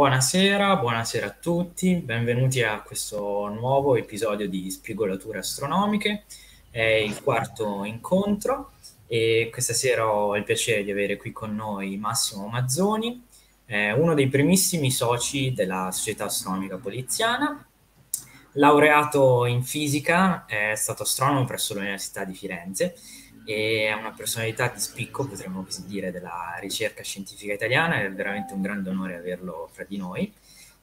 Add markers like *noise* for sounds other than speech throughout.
Buonasera, buonasera a tutti, benvenuti a questo nuovo episodio di Spigolature Astronomiche, è il quarto incontro e questa sera ho il piacere di avere qui con noi Massimo Mazzoni, eh, uno dei primissimi soci della Società Astronomica Poliziana, laureato in fisica, è stato astronomo presso l'Università di Firenze e è una personalità di spicco, potremmo così dire, della ricerca scientifica italiana, è veramente un grande onore averlo fra di noi.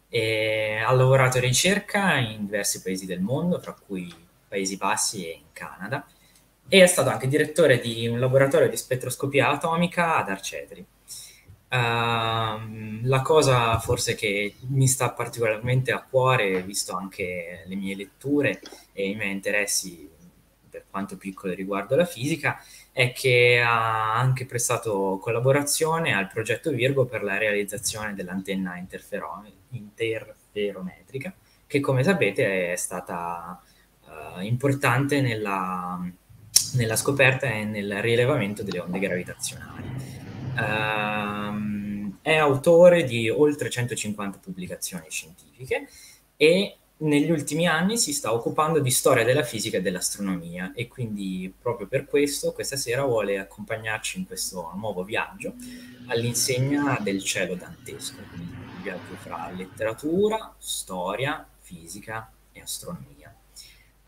E ha lavorato in ricerca in diversi paesi del mondo, fra cui Paesi Bassi e in Canada, e è stato anche direttore di un laboratorio di spettroscopia atomica ad Arcetri. Uh, la cosa forse che mi sta particolarmente a cuore, visto anche le mie letture e i miei interessi per quanto piccole riguardo la fisica, è che ha anche prestato collaborazione al progetto Virgo per la realizzazione dell'antenna interferometrica, che come sapete è stata uh, importante nella, nella, scoperta e nel rilevamento delle onde gravitazionali. Um, è autore di oltre 150 pubblicazioni scientifiche e negli ultimi anni si sta occupando di storia della fisica e dell'astronomia e quindi proprio per questo questa sera vuole accompagnarci in questo nuovo viaggio all'insegna del cielo dantesco, quindi un viaggio fra letteratura, storia, fisica e astronomia.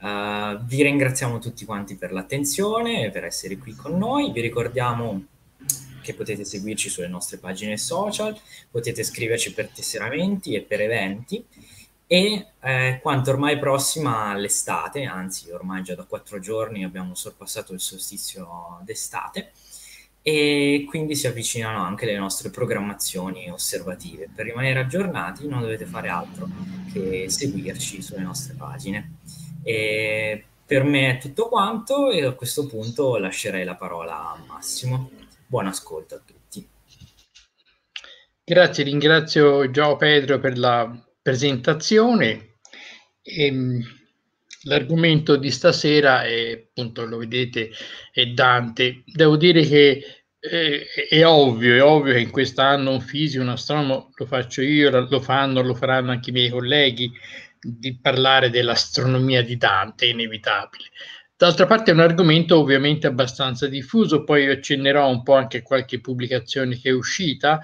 Uh, vi ringraziamo tutti quanti per l'attenzione e per essere qui con noi, vi ricordiamo che potete seguirci sulle nostre pagine social, potete scriverci per tesseramenti e per eventi e eh, quanto ormai prossima l'estate, anzi ormai già da quattro giorni abbiamo sorpassato il solstizio d'estate e quindi si avvicinano anche le nostre programmazioni osservative. Per rimanere aggiornati non dovete fare altro che seguirci sulle nostre pagine. E per me è tutto quanto e a questo punto lascerei la parola a Massimo. Buon ascolto a tutti. Grazie, ringrazio Gio Pedro per la presentazione. E, ehm, l'argomento di stasera è, appunto, lo vedete, è Dante. Devo dire che eh, è ovvio, è ovvio che in quest'anno un fisico, un astronomo, lo faccio io, lo fanno, lo faranno anche i miei colleghi, di parlare dell'astronomia di Dante, è inevitabile. D'altra parte è un argomento ovviamente abbastanza diffuso, poi accennerò un po' anche qualche pubblicazione che è uscita,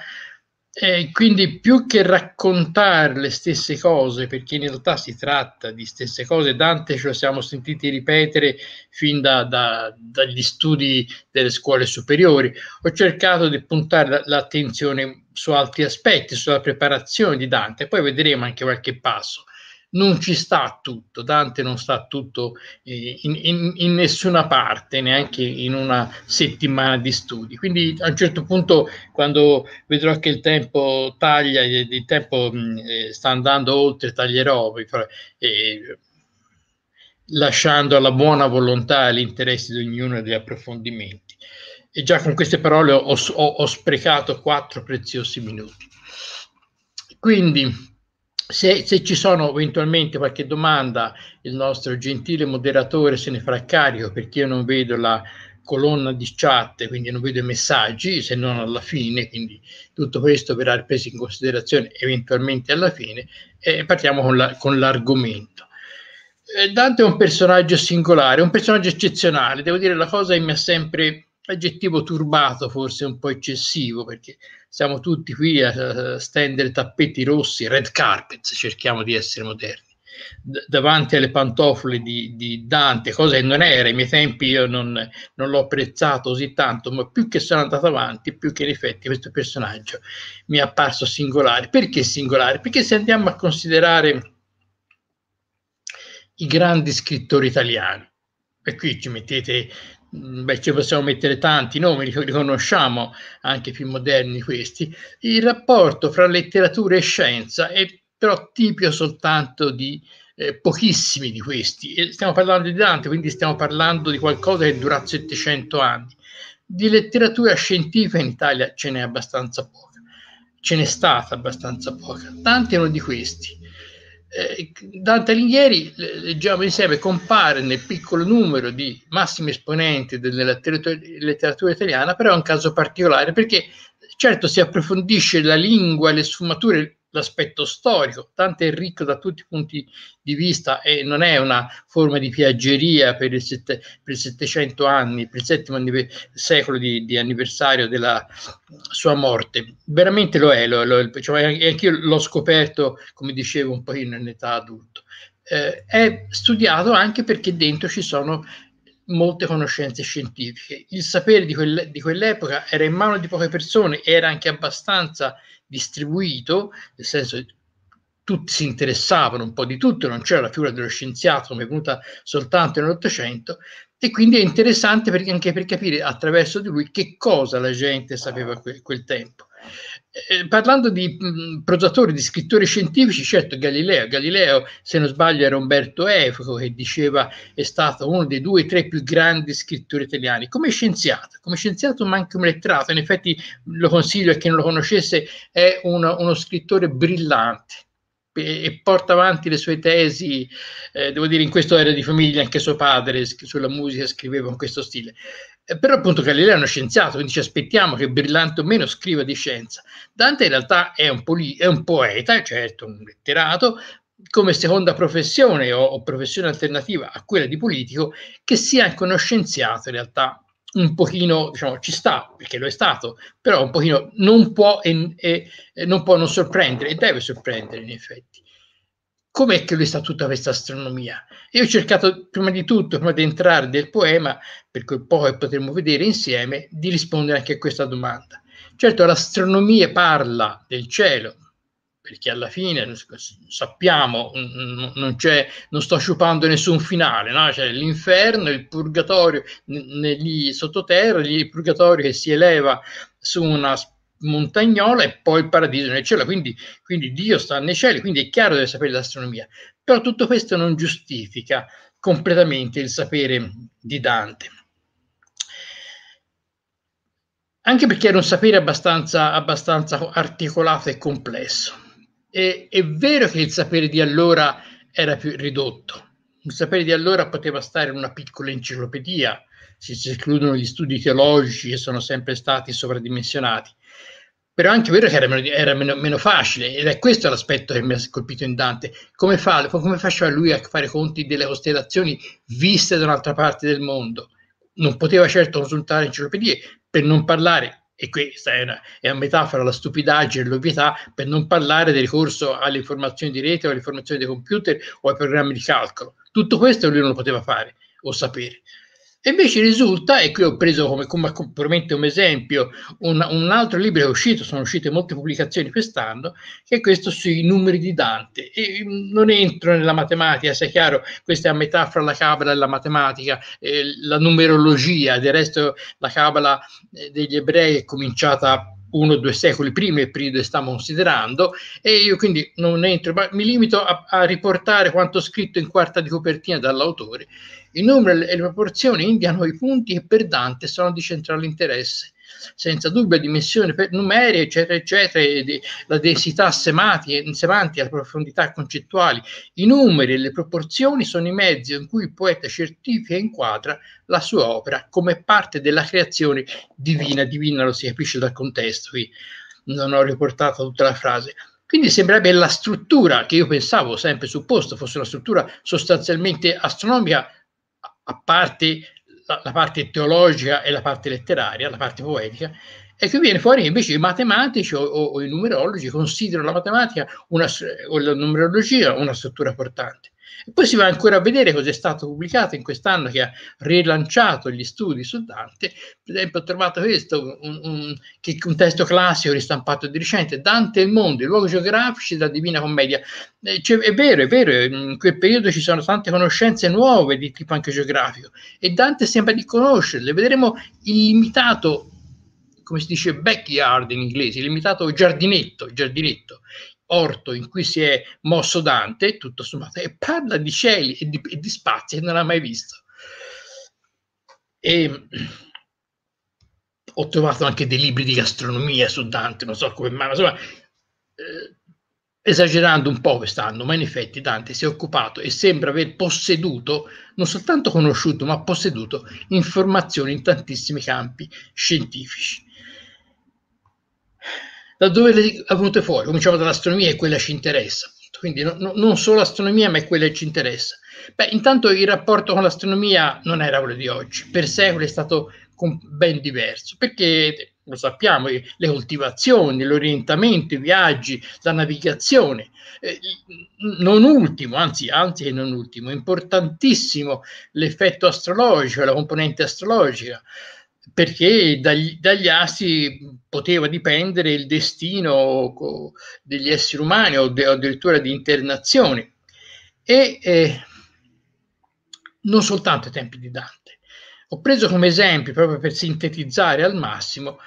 e quindi più che raccontare le stesse cose, perché in realtà si tratta di stesse cose, Dante ce lo siamo sentiti ripetere fin da, da, dagli studi delle scuole superiori, ho cercato di puntare l'attenzione su altri aspetti, sulla preparazione di Dante, poi vedremo anche qualche passo non ci sta tutto, Dante non sta tutto eh, in, in, in, nessuna parte, neanche in una settimana di studi. Quindi a un certo punto, quando vedrò che il tempo taglia, eh, il tempo mm, eh, sta andando oltre, taglierò, eh, lasciando alla buona volontà e all'interesse di ognuno degli approfondimenti. E già con queste parole ho, ho, ho sprecato quattro preziosi minuti. Quindi, se, se, ci sono eventualmente qualche domanda, il nostro gentile moderatore se ne farà carico perché io non vedo la colonna di chat, quindi non vedo i messaggi se non alla fine, quindi tutto questo verrà preso in considerazione eventualmente alla fine e partiamo con, la, con l'argomento. Eh, Dante è un personaggio singolare, un personaggio eccezionale, devo dire la cosa che mi ha sempre aggettivo turbato, forse un po' eccessivo, perché siamo tutti qui a stendere tappeti rossi, red carpets, cerchiamo di essere moderni, D- davanti alle pantofole di, di, Dante, cosa che non era, ai miei tempi io non, non, l'ho apprezzato così tanto, ma più che sono andato avanti, più che in effetti questo personaggio mi è apparso singolare. Perché singolare? Perché se andiamo a considerare i grandi scrittori italiani, e qui ci mettete Mm, beh, ci possiamo mettere tanti nomi, li conosciamo anche più moderni questi, il rapporto fra letteratura e scienza è però tipico soltanto di eh, pochissimi di questi. E stiamo parlando di Dante, quindi stiamo parlando di qualcosa che dura 700 anni. Di letteratura scientifica in Italia ce n'è abbastanza poca, ce n'è stata abbastanza poca. Dante è uno di questi. Eh, Dante Alighieri, leggiamo insieme, compare nel piccolo numero di massimi esponenti della letteratura italiana, però è un caso particolare perché certo si approfondisce la lingua, le sfumature l'aspetto storico, tanto è ricco da tutti i punti di vista e non è una forma di piaggeria per, il sette, 700 anni, per il settimo secolo di, di, anniversario della sua morte. Veramente lo è, lo, lo, cioè, e anch'io l'ho scoperto, come dicevo, un po' in età adulta. Eh, è studiato anche perché dentro ci sono molte conoscenze scientifiche. Il sapere di, quel, di, quell'epoca era in mano di poche persone, era anche abbastanza distribuito, nel senso che tutti si interessavano un po' di tutto, non c'era la figura dello scienziato come è venuta soltanto nell'Ottocento, e quindi è interessante per, anche per capire attraverso di lui che cosa la gente sapeva a quel, quel tempo. Eh, eh, parlando di mh, mm, prosatori, di scrittori scientifici, certo Galileo. Galileo, se non sbaglio, era Umberto Eco che diceva è stato uno dei due o tre più grandi scrittori italiani. Come scienziato, come scienziato ma anche come letterato. In effetti lo consiglio a chi non lo conoscesse, è uno, uno scrittore brillante e porta avanti le sue tesi, eh, devo dire in questo era di famiglia anche suo padre sulla musica scriveva in questo stile. Eh, però appunto Galileo è uno scienziato, quindi ci aspettiamo che brillante o meno scriva di scienza. Dante in realtà è un, poli- è un poeta, certo, un letterato, come seconda professione o, o, professione alternativa a quella di politico, che sia anche uno scienziato in realtà un pochino, diciamo, ci sta, perché lo è stato, però un pochino non può, e, e, non, può non sorprendere e deve sorprendere in effetti com'è che lui sa tutta questa astronomia? Io ho cercato prima di tutto, prima di entrare nel poema, per cui poi potremo vedere insieme, di rispondere anche a questa domanda. Certo, l'astronomia parla del cielo, perché alla fine sappiamo, non, c'è, non sto sciupando nessun finale, no? c'è l'inferno, il purgatorio lì sottoterra, il purgatorio che si eleva su una montagnola e poi il paradiso nel cielo, quindi, quindi Dio sta nei cieli, quindi è chiaro che deve sapere l'astronomia, però tutto questo non giustifica completamente il sapere di Dante. Anche perché era un sapere abbastanza, abbastanza articolato e complesso. E, è vero che il sapere di allora era più ridotto, il sapere di allora poteva stare in una piccola enciclopedia, se si escludono gli studi teologici che sono sempre stati sovradimensionati, però è anche vero che era, meno, era meno, meno, facile ed è questo l'aspetto che mi ha colpito in Dante come, fa, come faceva lui a fare conti delle costellazioni viste da un'altra parte del mondo non poteva certo consultare enciclopedie per non parlare e questa è una, è una metafora la stupidaggine e l'ovvietà per non parlare del ricorso alle informazioni di rete o alle informazioni dei computer o ai programmi di calcolo tutto questo lui non lo poteva fare o sapere e invece risulta, e qui ho preso come, come, come un esempio un, un, altro libro che è uscito, sono uscite molte pubblicazioni quest'anno, che è questo sui numeri di Dante. E mm, non entro nella matematica, sia chiaro, questa è a metà fra la cabala e la matematica, eh, la numerologia, del resto la cabala eh, degli ebrei è cominciata uno o due secoli prima il periodo che stiamo considerando e io quindi non entro, ma mi limito a, a riportare quanto scritto in quarta di copertina dall'autore il numero e le proporzioni indicano i punti che per Dante sono di centrale interesse. Senza dubbio, dimensioni per numeri, eccetera, eccetera, la densità semantica, semantica, la profondità concettuali. I numeri e le proporzioni sono i mezzi in cui il poeta certifica e inquadra la sua opera come parte della creazione divina. Divina lo si capisce dal contesto, qui non ho riportato tutta la frase. Quindi sembrerebbe la struttura che io pensavo, sempre supposto, fosse una struttura sostanzialmente astronomica, a parte la, la parte teologica e la parte letteraria, la parte poetica, e che viene fuori invece i matematici o, o, o i numerologi considerano la matematica una, o la numerologia una struttura portante poi si va ancora a vedere cosa è stato pubblicato in quest'anno che ha rilanciato gli studi su Dante. Per esempio, ho trovato questo, un, un, un testo classico ristampato di recente, Dante e il mondo, i luoghi geografici della Divina Commedia. Eh, cioè, è vero, è vero, in quel periodo ci sono tante conoscenze nuove di tipo anche geografico e Dante sembra di conoscerle. Vedremo il limitato come si dice backyard in inglese, il limitato giardinetto, giardinetto, orto in cui si è mosso Dante, tutto sommato, e parla di cieli e di, e di spazi che non ha mai visto. E, ho trovato anche dei libri di gastronomia su Dante, non so come mai, insomma, eh, esagerando un po' quest'anno, ma in effetti Dante si è occupato e sembra aver posseduto, non soltanto conosciuto, ma posseduto informazioni in tantissimi campi scientifici. Da dove le ha venute fuori? Cominciamo dall'astronomia e quella ci interessa. Quindi no, no, non solo astronomia, ma è quella che ci interessa. Beh, intanto il rapporto con l'astronomia non era quello di oggi, per secoli è stato ben diverso, perché lo sappiamo, le coltivazioni, l'orientamento, i viaggi, la navigazione, eh, non ultimo, anzi, anzi non ultimo, importantissimo l'effetto astrologico, la componente astrologica, perché dagli, dagli, assi poteva dipendere il destino degli esseri umani o, de, addirittura di internazioni. E eh, non soltanto ai tempi di Dante. Ho preso come esempio, proprio per sintetizzare al massimo,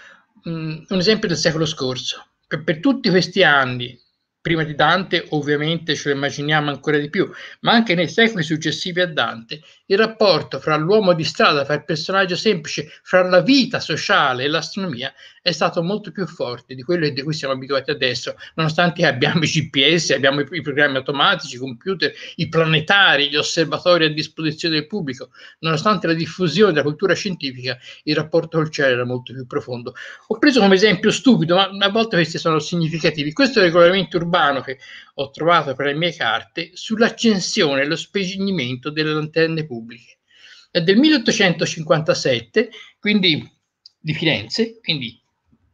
mh, mm, un esempio del secolo scorso. Per, per tutti questi anni, prima di Dante ovviamente ce lo immaginiamo ancora di più, ma anche nei secoli successivi a Dante, il rapporto fra l'uomo di strada, fra il personaggio semplice, fra la vita sociale e l'astronomia è stato molto più forte di quello di cui siamo abituati adesso, nonostante abbiamo i GPS, abbiamo i, programmi automatici, i computer, i planetari, gli osservatori a disposizione del pubblico, nonostante la diffusione della cultura scientifica, il rapporto col cielo era molto più profondo. Ho preso come esempio stupido, ma a volte questi sono significativi. Questo regolamento urbano che ho trovato per le mie carte sull'accensione e lo spegnimento delle lanterne pubbliche è del 1857, quindi di Firenze, quindi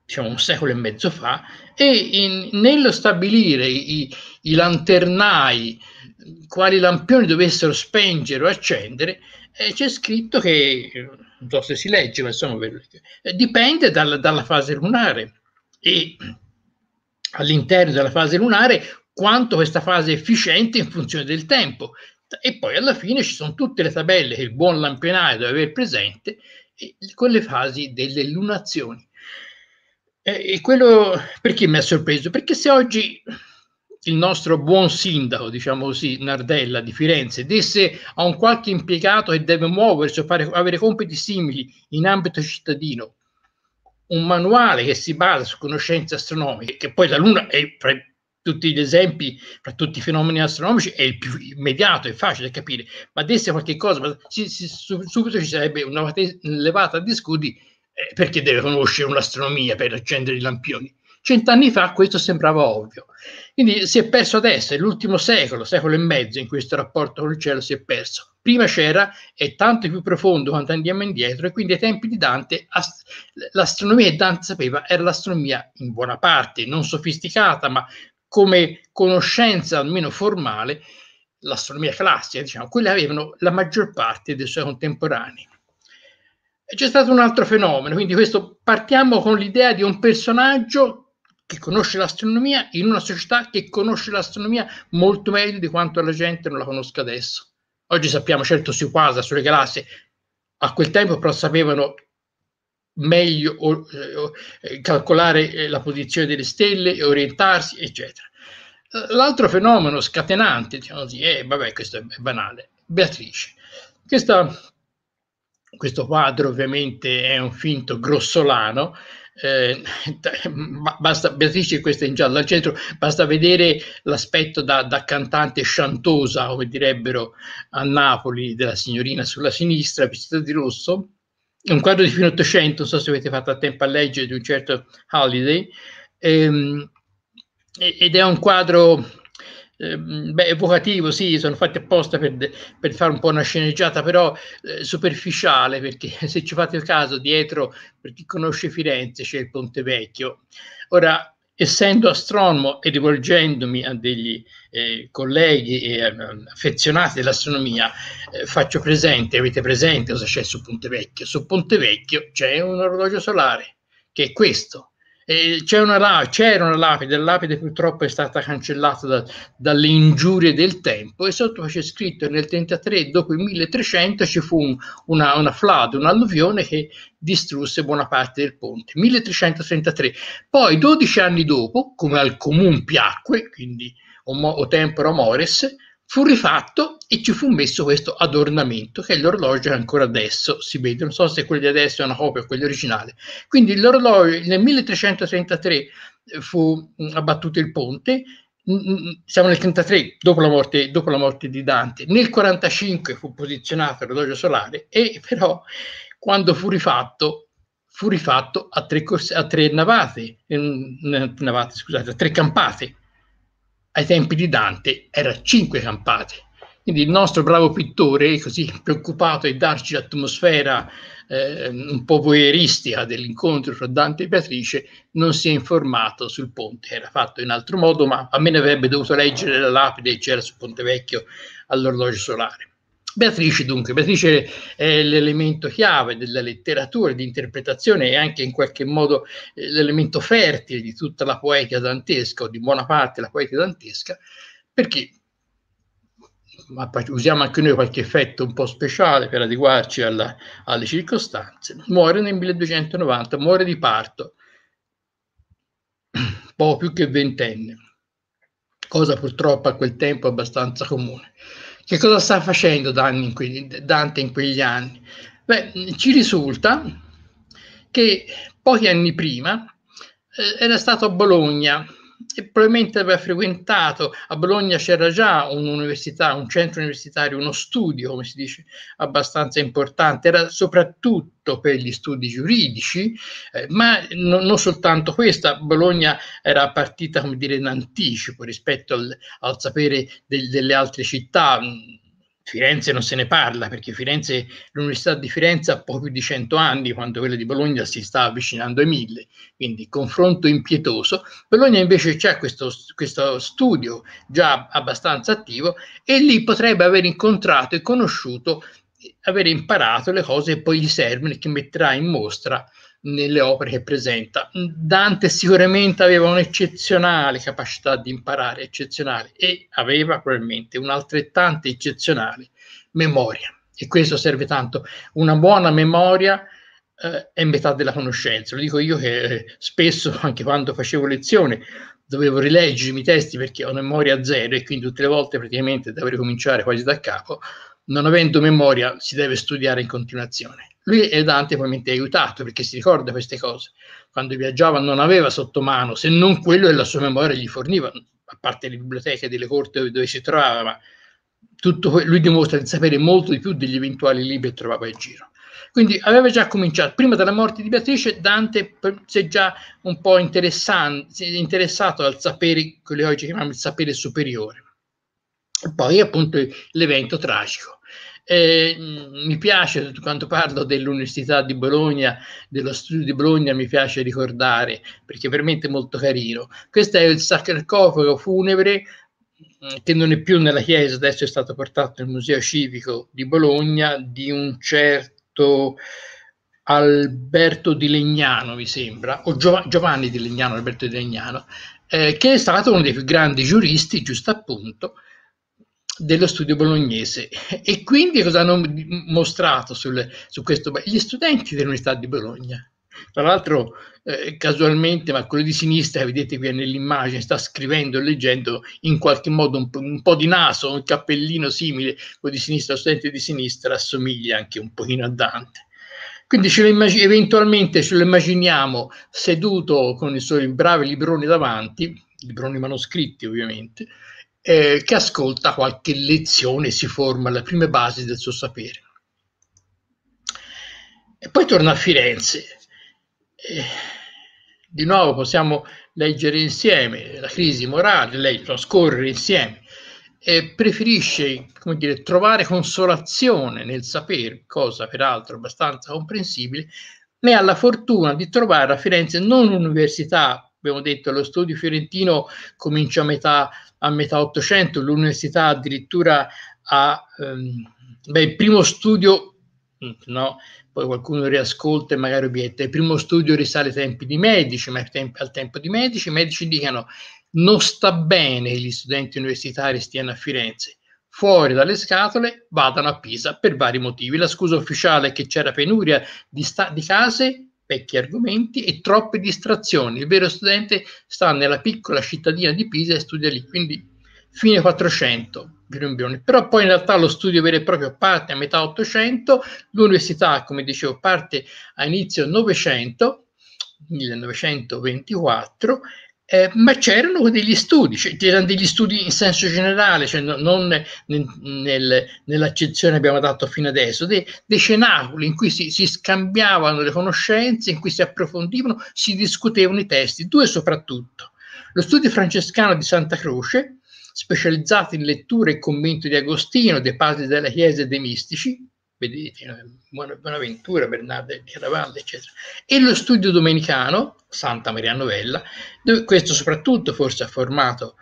diciamo un secolo e mezzo fa, e in, nello stabilire i, i, lanternai quali lampioni dovessero spengere o accendere, eh, c'è scritto che, non so se si legge, ma insomma, eh, dipende dal, dalla fase lunare e all'interno della fase lunare quanto questa fase è efficiente in funzione del tempo. E poi alla fine ci sono tutte le tabelle che il buon lampionario deve avere presente con le fasi delle lunazioni. E, quello perché mi ha sorpreso? Perché se oggi il nostro buon sindaco, diciamo così, Nardella di Firenze, desse a un qualche impiegato che deve muoversi o fare, avere compiti simili in ambito cittadino un manuale che si basa su conoscenze astronomiche, che poi la Luna è fra tutti gli esempi, fra tutti i fenomeni astronomici, è il più immediato, è facile da capire, ma desse qualche cosa, ma si, si, subito ci sarebbe una levata di scudi eh, perché deve conoscere un'astronomia per accendere i lampioni? Cent'anni fa questo sembrava ovvio. Quindi si è perso adesso, è l'ultimo secolo, secolo e mezzo in questo rapporto con il cielo si è perso. Prima c'era, è tanto più profondo quanto andiamo indietro, e quindi ai tempi di Dante ast- l'astronomia che Dante sapeva era l'astronomia in buona parte, non sofisticata, ma come conoscenza almeno formale, l'astronomia classica, diciamo, quelle avevano la maggior parte dei suoi contemporanei c'è stato un altro fenomeno, quindi questo, partiamo con l'idea di un personaggio che conosce l'astronomia in una società che conosce l'astronomia molto meglio di quanto la gente non la conosca adesso. Oggi sappiamo, certo, si quadra sulle galassie, a quel tempo però sapevano meglio o, eh, o, eh, calcolare eh, la posizione delle stelle, orientarsi, eccetera. L'altro fenomeno scatenante, diciamo così, è, vabbè, questo è banale, Beatrice. Questa questo quadro ovviamente è un finto grossolano, eh, basta, Beatrice questa è in giallo al centro, basta vedere l'aspetto da, da, cantante chantosa, come direbbero a Napoli, della signorina sulla sinistra, vestita di rosso, un quadro di fine 800, non so se avete fatto a tempo a leggere, di un certo Halliday, ehm, ed è un quadro Ehm, beh, evocativo, sì, sono fatti apposta per, per, fare un po' una sceneggiata, però eh, superficiale, perché *laughs* se ci fate il caso, dietro, per chi conosce Firenze, c'è il Ponte Vecchio. Ora, essendo astronomo e rivolgendomi a degli eh, colleghi eh, affezionati dell'astronomia, eh, faccio presente, avete presente cosa c'è su Ponte Vecchio? Su Ponte Vecchio c'è un orologio solare, che è questo, c'è una, lapide, c'era una lapide, la lapide purtroppo è stata cancellata da, dalle ingiurie del tempo e sotto c'è scritto nel 33 dopo il 1300 ci fu una, una flauda, un'alluvione che distrusse buona parte del ponte. 1333. Poi 12 anni dopo, come al comune piacque, quindi o, o tempora mores, Fu rifatto e ci fu messo questo adornamento che l'orologio è ancora adesso si vede, non so se quello di adesso è una copia o quello originale. Quindi l'orologio nel 1333 eh, fu mm, abbattuto il ponte, mm, mm, siamo nel 33 dopo la morte, dopo la morte di Dante, nel 45 fu posizionato l'orologio solare e però quando fu rifatto fu rifatto a tre, corse, a tre navate, eh, navate scusate, a tre campate ai tempi di Dante era cinque campate. Quindi il nostro bravo pittore, così preoccupato di darci l'atmosfera eh, un po' voyeuristica dell'incontro fra Dante e Beatrice, non si è informato sul ponte, era fatto in altro modo, ma a me ne avrebbe dovuto leggere la lapide che c'era sul Ponte Vecchio all'orologio solare. Beatrice, dunque, Beatrice è l'elemento chiave della letteratura, di interpretazione e anche in qualche modo eh, l'elemento fertile di tutta la poetica dantesca o di buona parte della poetica dantesca, perché ma usiamo anche noi qualche effetto un po' speciale per adeguarci alla, alle circostanze, muore nel 1290, muore di parto, poco più che ventenne, cosa purtroppo a quel tempo abbastanza comune. Che cosa sta facendo Dante in quegli anni? Beh, ci risulta che pochi anni prima eh, era stato a Bologna probabilmente aveva frequentato, a Bologna c'era già un'università, un centro universitario, uno studio, come si dice, abbastanza importante, era soprattutto per gli studi giuridici, eh, ma no, non soltanto questa, Bologna era partita, come dire, in anticipo rispetto al, al sapere del, delle altre città, Firenze non se ne parla perché Firenze, l'Università di Firenze ha poco più di 100 anni, quando quella di Bologna si sta avvicinando ai 1000, quindi confronto impietoso. Bologna invece c'è questo, questo studio già abbastanza attivo e lì potrebbe aver incontrato e conosciuto, avere imparato le cose e poi gli servono che metterà in mostra nelle opere che presenta. Dante sicuramente aveva un'eccezionale capacità di imparare, eccezionale, e aveva probabilmente un'altrettante eccezionale memoria. E questo serve tanto. Una buona memoria eh, è metà della conoscenza. Lo dico io che eh, spesso, anche quando facevo lezione, dovevo rileggere i testi perché ho memoria zero e quindi tutte le volte praticamente devo ricominciare quasi da capo. Non avendo memoria si deve studiare in continuazione lui e Dante probabilmente è aiutato perché si ricorda queste cose. Quando viaggiava non aveva sotto mano, se non quello che la sua memoria gli forniva, a parte le biblioteche delle corte dove, dove si trovava, ma tutto, lui dimostra di sapere molto di più degli eventuali libri che trovava in giro. Quindi aveva già cominciato, prima della morte di Beatrice, Dante si è già un po' interessato al sapere, quello che oggi chiamiamo il sapere superiore. E poi appunto l'evento tragico. Eh, mi piace, quando parlo dell'Università di Bologna, dello studio di Bologna, mi piace ricordare, perché è veramente molto carino. Questo è il sarcofago funebre mm, che non è più nella chiesa, adesso è stato portato nel Museo Civico di Bologna, di un certo Alberto di Legnano, mi sembra, o Giovanni di Legnano, Alberto di Legnano, eh, che è stato uno dei più grandi giuristi, giusto appunto, dello studio bolognese e quindi cosa hanno mostrato sul, su questo? Gli studenti dell'Università di Bologna, tra l'altro eh, casualmente, ma quello di sinistra vedete qui nell'immagine sta scrivendo e leggendo in qualche modo un, un, po' di naso, un cappellino simile, quello di sinistra, lo studente di sinistra assomiglia anche un pochino a Dante. Quindi ce immag- eventualmente ce lo immaginiamo seduto con i suoi bravi libroni davanti, libroni manoscritti ovviamente, eh, che ascolta qualche lezione e si forma alle prime basi del suo sapere. E poi torna a Firenze. E eh, di nuovo possiamo leggere insieme la crisi morale, lei trascorre insieme e preferisce come dire, trovare consolazione nel sapere, cosa peraltro abbastanza comprensibile, ma ha la fortuna di trovare a Firenze non un'università, abbiamo detto lo studio fiorentino comincia a metà a metà Ottocento, l'università addirittura ha, ehm, beh, il primo studio, mm, no, poi qualcuno riascolta e magari obietta, il primo studio risale ai tempi di Medici, ma al tempo di Medici, i medici dicono non sta bene che gli studenti universitari stiano a Firenze, fuori dalle scatole vadano a Pisa per vari motivi. La scusa ufficiale è che c'era penuria di, sta- di case vecchi argomenti e troppe distrazioni. Il vero studente sta nella piccola cittadina di Pisa e studia lì, quindi fine 400, Grimbione. Però poi in realtà lo studio vero e proprio parte a metà 800, l'università, come dicevo, parte a inizio 900, 1924, eh, ma c'erano degli studi, cioè, c'erano degli studi in senso generale, cioè no, non nel, nel, nell'accezione che abbiamo dato fino adesso, dei, dei cenacoli in cui si, si, scambiavano le conoscenze, in cui si approfondivano, si discutevano i testi, due soprattutto. Lo studio francescano di Santa Croce, specializzato in lettura e commento di Agostino, dei padri della Chiesa e dei mistici, Spediti, eh, Buonaventura, Bernardo di Ravalli, eccetera. E lo studio domenicano, Santa Maria Novella, dove, questo soprattutto forse ha formato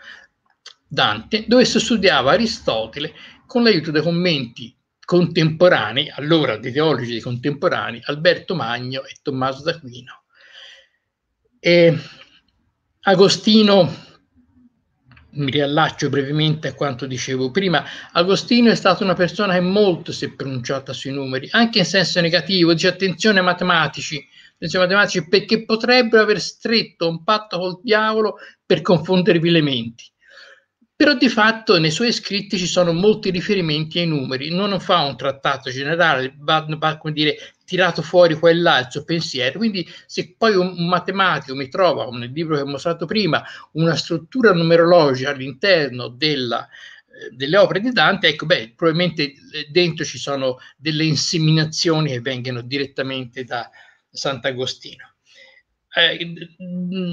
Dante, dove si studiava Aristotele con l'aiuto dei commenti contemporanei, allora dei teologi contemporanei, Alberto Magno e Tommaso d'Aquino. E Agostino mi riallaccio brevemente a quanto dicevo prima, Agostino è stata una persona che molto si è pronunciata sui numeri, anche in senso negativo, dice attenzione ai matematici, attenzione matematici perché potrebbero aver stretto un patto col diavolo per confondervi le menti però di fatto nei suoi scritti ci sono molti riferimenti ai numeri, non fa un trattato generale, va, va come dire, tirato fuori qua e là il suo pensiero, quindi se poi un, un matematico mi trova, nel libro che ho mostrato prima, una struttura numerologica all'interno della, eh, delle opere di Dante, ecco, beh, probabilmente eh, dentro ci sono delle inseminazioni che vengono direttamente da Sant'Agostino. Eh,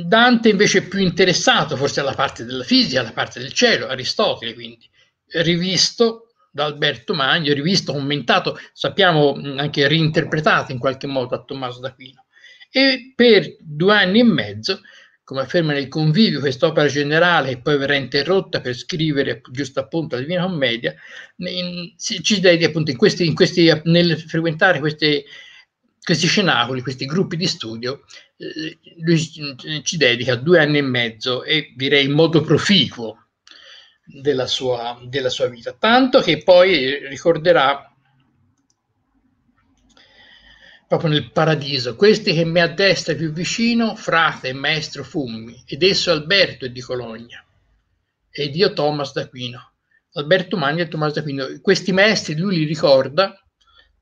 Dante invece è più interessato forse alla parte della fisica, alla parte del cielo, Aristotele quindi, rivisto da Alberto Magno, rivisto, commentato, sappiamo anche reinterpretato in qualche modo da Tommaso d'Aquino. E per due anni e mezzo, come afferma nel convivio quest'opera generale che poi verrà interrotta per scrivere giusto appunto la Divina Commedia, in, ci dedica appunto in questi, in questi, nel frequentare queste, questi cenacoli, questi gruppi di studio, lui eh, ci dedica due anni e mezzo e direi in modo proficuo della sua, della sua vita, tanto che poi ricorderà proprio nel paradiso, questi che mi addestra più vicino, frate e maestro fummi, ed esso Alberto è di Cologna, ed io Thomas d'Aquino. Alberto Magno e Tommaso d'Aquino, questi maestri lui li ricorda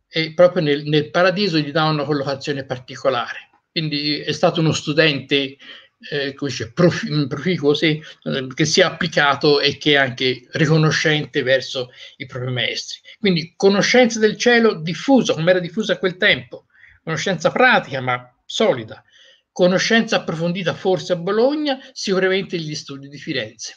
e proprio nel, nel paradiso gli dà una collocazione particolare quindi è stato uno studente eh, prof- proficuo sì, eh, che si è applicato e che è anche riconoscente verso i propri maestri. Quindi conoscenza del cielo diffusa, come era diffusa a quel tempo, conoscenza pratica ma solida, conoscenza approfondita forse a Bologna, sicuramente gli studi di Firenze.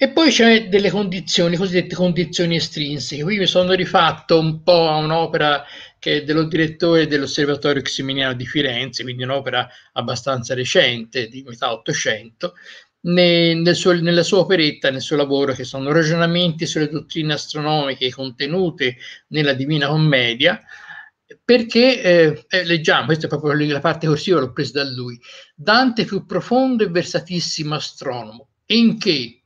E poi c'è delle condizioni, cosiddette condizioni estrinseche. Qui mi sono rifatto un po' a un'opera che è dello direttore dell'Osservatorio Ximiniano di Firenze, quindi un'opera abbastanza recente, di metà Ottocento, nel suo, nella sua operetta, nel suo lavoro, che sono ragionamenti sulle dottrine astronomiche contenute nella Divina Commedia, perché, eh, eh, leggiamo, questa è proprio la parte corsiva, l'ho presa da lui, Dante fu profondo e versatissimo astronomo, in che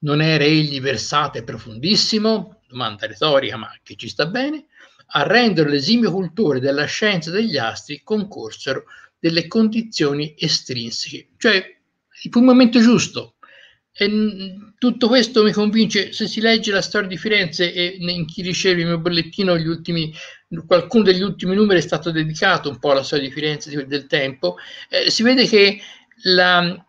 non era egli versato e profondissimo? domanda retorica ma che ci sta bene, a rendere l'esimio cultore della scienza degli astri concorsero delle condizioni estrinseche, cioè il momento giusto. E mm, tutto questo mi convince, se si legge la storia di Firenze e in chi riceve il mio bollettino, ultimi, qualcuno degli ultimi numeri è stato dedicato un po' alla storia di Firenze del tempo, eh, si vede che la,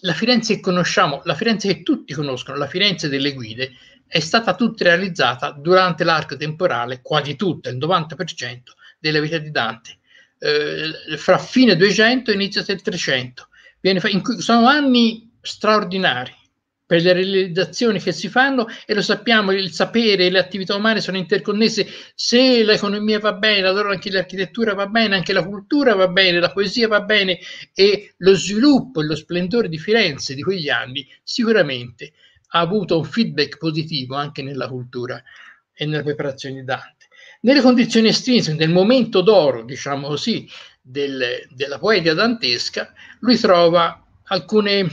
la Firenze che conosciamo, la Firenze che tutti conoscono, la Firenze delle guide, è stata tutta realizzata durante l'arco temporale, quasi tutta, il 90% della vita di Dante, eh, fra fine 200 e inizio del 300. Cui, sono anni straordinari per le realizzazioni che si fanno e lo sappiamo, il sapere e le attività umane sono interconnesse, se l'economia va bene, allora anche l'architettura va bene, anche la cultura va bene, la poesia va bene e lo sviluppo e lo splendore di Firenze di quegli anni sicuramente ha avuto un feedback positivo anche nella cultura e nella preparazione di Dante. Nelle condizioni estrinse, nel momento d'oro, diciamo così, del, della poesia dantesca, lui trova alcune,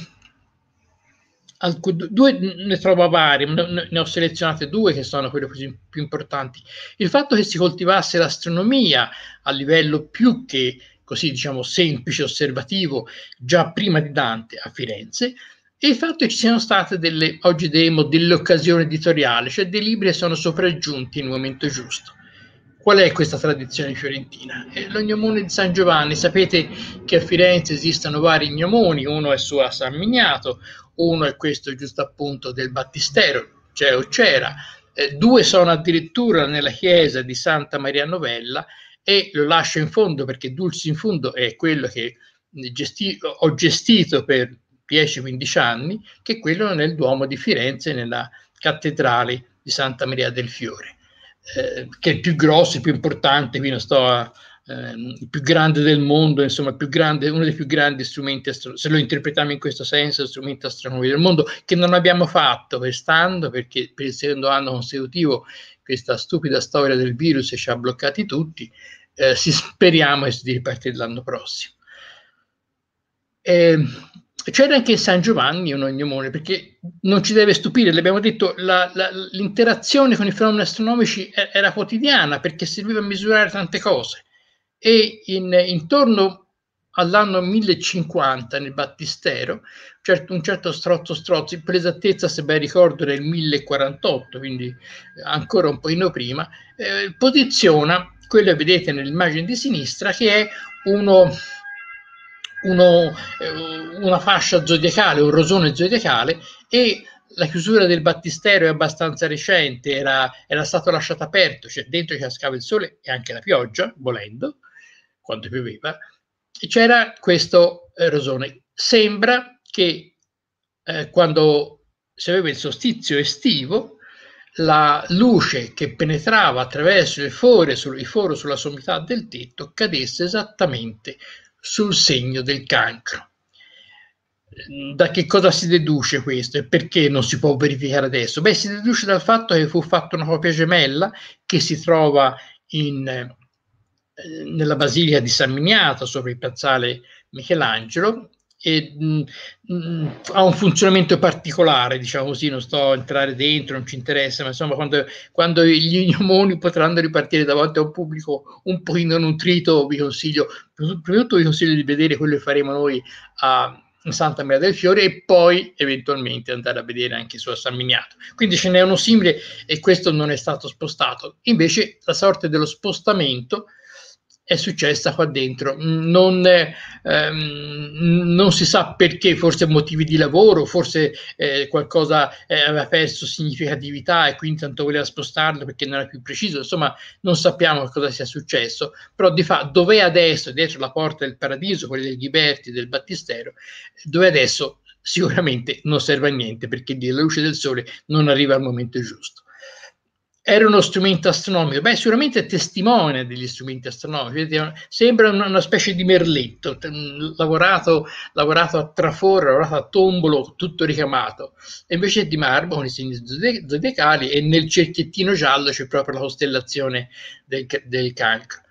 alcune, due, ne trova vari, ne ho selezionate due che sono quelle più, più importanti. Il fatto che si coltivasse l'astronomia a livello più che così diciamo semplice, osservativo, già prima di Dante a Firenze, e il fatto è che ci siano state delle, oggi demo dell'occasione editoriale, cioè dei libri che sono sopraggiunti in un momento giusto. Qual è questa tradizione fiorentina? È l'ognomone di San Giovanni. Sapete che a Firenze esistono vari gnomoni, uno è su a San Miniato, uno è questo giusto appunto del Battistero, cioè o c'era, eh, due sono addirittura nella chiesa di Santa Maria Novella e lo lascio in fondo perché Dulce in fondo è quello che gesti- ho gestito per 10-15 anni, che è quello nel Duomo di Firenze, nella cattedrale di Santa Maria del Fiore, eh, che è il più grosso, il più importante, qui non sto a, ehm, il più grande del mondo, insomma, più grande, uno dei più grandi strumenti, astro- se lo interpretiamo in questo senso, strumenti astronomici del mondo, che non abbiamo fatto quest'anno, perché per il secondo anno consecutivo questa stupida storia del virus ci ha bloccati tutti, eh, si speriamo di ripartire l'anno prossimo. Eh, c'era anche in San Giovanni un ognomone, perché non ci deve stupire, l'abbiamo detto, la, la, l'interazione con i fenomeni astronomici era quotidiana perché serviva a misurare tante cose. E in, intorno all'anno 1050 nel Battistero, certo, un certo Strozzo Strozzi, per esattezza se ben ricordo era il 1048, quindi ancora un pochino prima, eh, posiziona quello che vedete nell'immagine di sinistra che è uno uno, eh, una fascia zodiacale, un rosone zodiacale e la chiusura del battistero è abbastanza recente, era, era stato lasciato aperto, cioè dentro cascava il sole e anche la pioggia, volendo, quando pioveva, e c'era questo eh, rosone. Sembra che eh, quando si aveva il solstizio estivo, la luce che penetrava attraverso il foro, sul, il foro sulla sommità del tetto cadesse esattamente sul segno del cancro. Da che cosa si deduce questo e perché non si può verificare adesso? Beh, si deduce dal fatto che fu fatta una copia gemella che si trova in, eh, nella basilica di San Miniato sopra il piazzale Michelangelo e, mh, mm, mh, mm, ha un funzionamento particolare, diciamo così, non sto a entrare dentro, non ci interessa, ma insomma quando, quando gli gnomoni potranno ripartire davanti a un pubblico un pochino nutrito, vi consiglio, prima di tutto vi consiglio di vedere quello che faremo noi a Santa Maria del Fiore e poi eventualmente andare a vedere anche su San Miniato. Quindi ce n'è uno simile e questo non è stato spostato. Invece la sorte dello spostamento è successa qua dentro. Non, ehm, non, si sa perché, forse motivi di lavoro, forse eh, qualcosa eh, aveva perso significatività e quindi tanto voleva spostarlo perché non era più preciso. Insomma, non sappiamo cosa sia successo, però di fa, dov'è adesso, dietro la porta del paradiso, quella del Ghiberti, del Battistero, dove adesso sicuramente non serve a niente perché la luce del sole non arriva al momento giusto era uno strumento astronomico? Beh, sicuramente è testimone degli strumenti astronomici, sembra una, una specie di merletto lavorato, lavorato, a traforo, lavorato a tombolo, tutto ricamato, e invece è di marmo con i segni zodiacali e nel cerchiettino giallo c'è proprio la costellazione del, del cancro.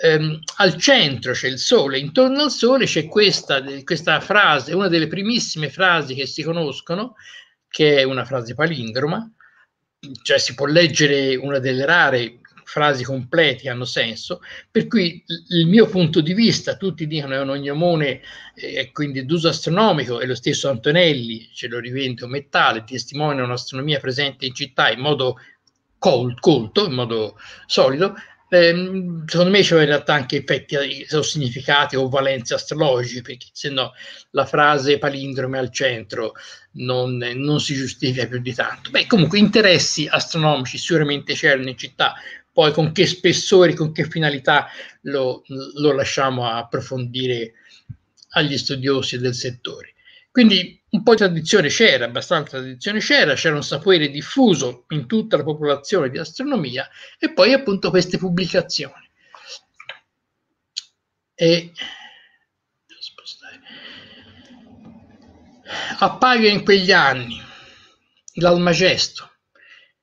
Ehm, al centro c'è il sole, intorno al sole c'è questa, questa frase, una delle primissime frasi che si conoscono, che è una frase palindroma, cioè si può leggere una delle rare frasi complete che hanno senso, per cui il mio punto di vista, tutti dicono è un ognomone eh, e eh, quindi d'uso astronomico, e lo stesso Antonelli ce lo rivende come tale, testimonia un'astronomia presente in città in modo colto, in modo solido, Beh, secondo me c'è in realtà anche effetti eh, o significati o valenze astrologiche, perché se no la frase palindrome al centro non, non si giustifica più di tanto. Beh, comunque interessi astronomici sicuramente c'erano in città, poi con che spessori, con che finalità lo, lo lasciamo approfondire agli studiosi del settore. Quindi un po' di tradizione c'era, abbastanza tradizione c'era, c'era un sapere diffuso in tutta la popolazione di astronomia e poi appunto queste pubblicazioni. E appaiono in quegli anni l'Almagesto,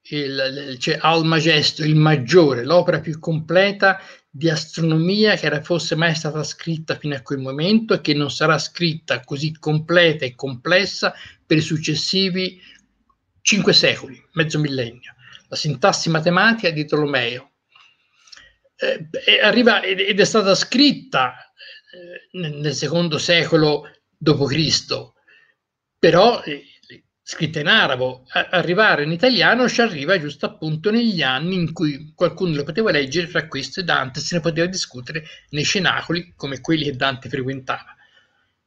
il, cioè Almagesto il maggiore, l'opera più completa di astronomia che era, forse mai stata scritta fino a quel momento e che non sarà scritta così completa e complessa per i successivi cinque secoli, mezzo millennio. La sintassi matematica di Tolomeo. Eh, arriva, ed è stata scritta eh, nel secondo secolo d.C., però eh, scritta in arabo, arrivare in italiano ci arriva giusto appunto negli anni in cui qualcuno lo poteva leggere, fra questo e Dante se ne poteva discutere nei cenacoli come quelli che Dante frequentava.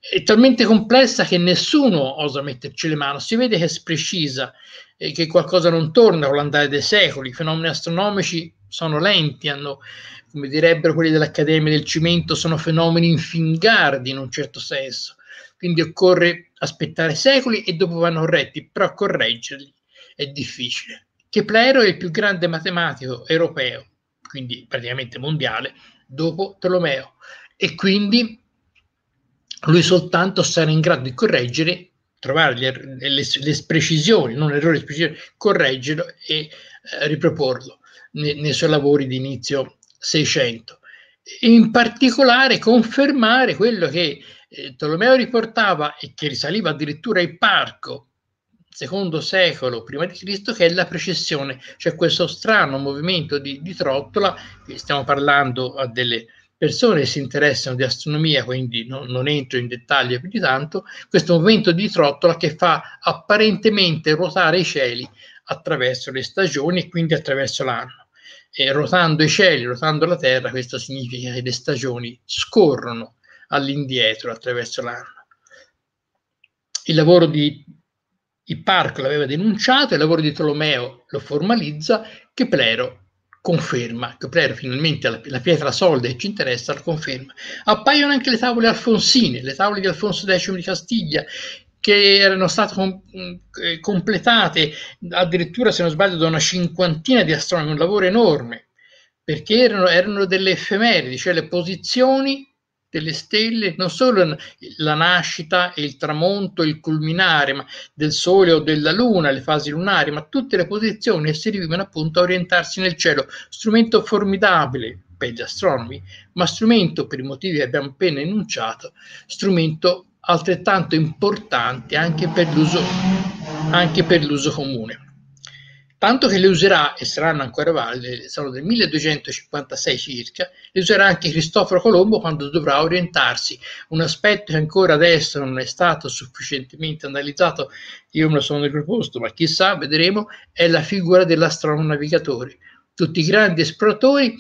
È talmente complessa che nessuno osa metterci le mani, si vede che è sprecisa, e eh, che qualcosa non torna con l'andare dei secoli, i fenomeni astronomici sono lenti, hanno, come direbbero quelli dell'Accademia del Cimento, sono fenomeni infingardi in un certo senso quindi occorre aspettare secoli e dopo vanno corretti, però correggerli è difficile. Keplero è il più grande matematico europeo, quindi praticamente mondiale, dopo Tolomeo e quindi lui soltanto sarà in grado di correggere, trovare le, le, le precisioni, non errori, precisioni, correggerlo e eh, riproporlo nei, nei suoi lavori di inizio 600. In particolare confermare quello che eh, Tolomeo riportava e che risaliva addirittura ai parco secondo secolo prima di Cristo che è la precessione, cioè questo strano movimento di, di trottola, stiamo parlando a delle persone che si interessano di astronomia, quindi no, non entro in dettaglio più di tanto, questo movimento di trottola che fa apparentemente ruotare i cieli attraverso le stagioni e quindi attraverso l'anno. E rotando i cieli, rotando la terra, questo significa che le stagioni scorrono all'indietro attraverso l'anno. Il lavoro di Ipparco l'aveva denunciato, il lavoro di Tolomeo lo formalizza, che Plero conferma, che Plero finalmente la, la pietra solda e ci interessa la conferma. Appaiono anche le tavole alfonsine, le tavole di Alfonso X di Castiglia, che erano state com- eh, completate addirittura, se non sbaglio, da una cinquantina di astronomi, un lavoro enorme, perché erano, erano delle effemeridi, cioè le posizioni delle stelle, non solo la nascita e il tramonto, il culminare ma del Sole o della Luna, le fasi lunari, ma tutte le posizioni servivano appunto a orientarsi nel cielo. Strumento formidabile per gli astronomi, ma strumento, per i motivi che abbiamo appena enunciato, strumento altrettanto importante anche per l'uso, anche per l'uso comune tanto che le userà, e saranno ancora valide, sono del 1256 circa, le userà anche Cristoforo Colombo quando dovrà orientarsi, un aspetto che ancora adesso non è stato sufficientemente analizzato, io me lo sono riproposto, ma chissà, vedremo, è la figura dell'astronomo navigatore. Tutti i grandi esploratori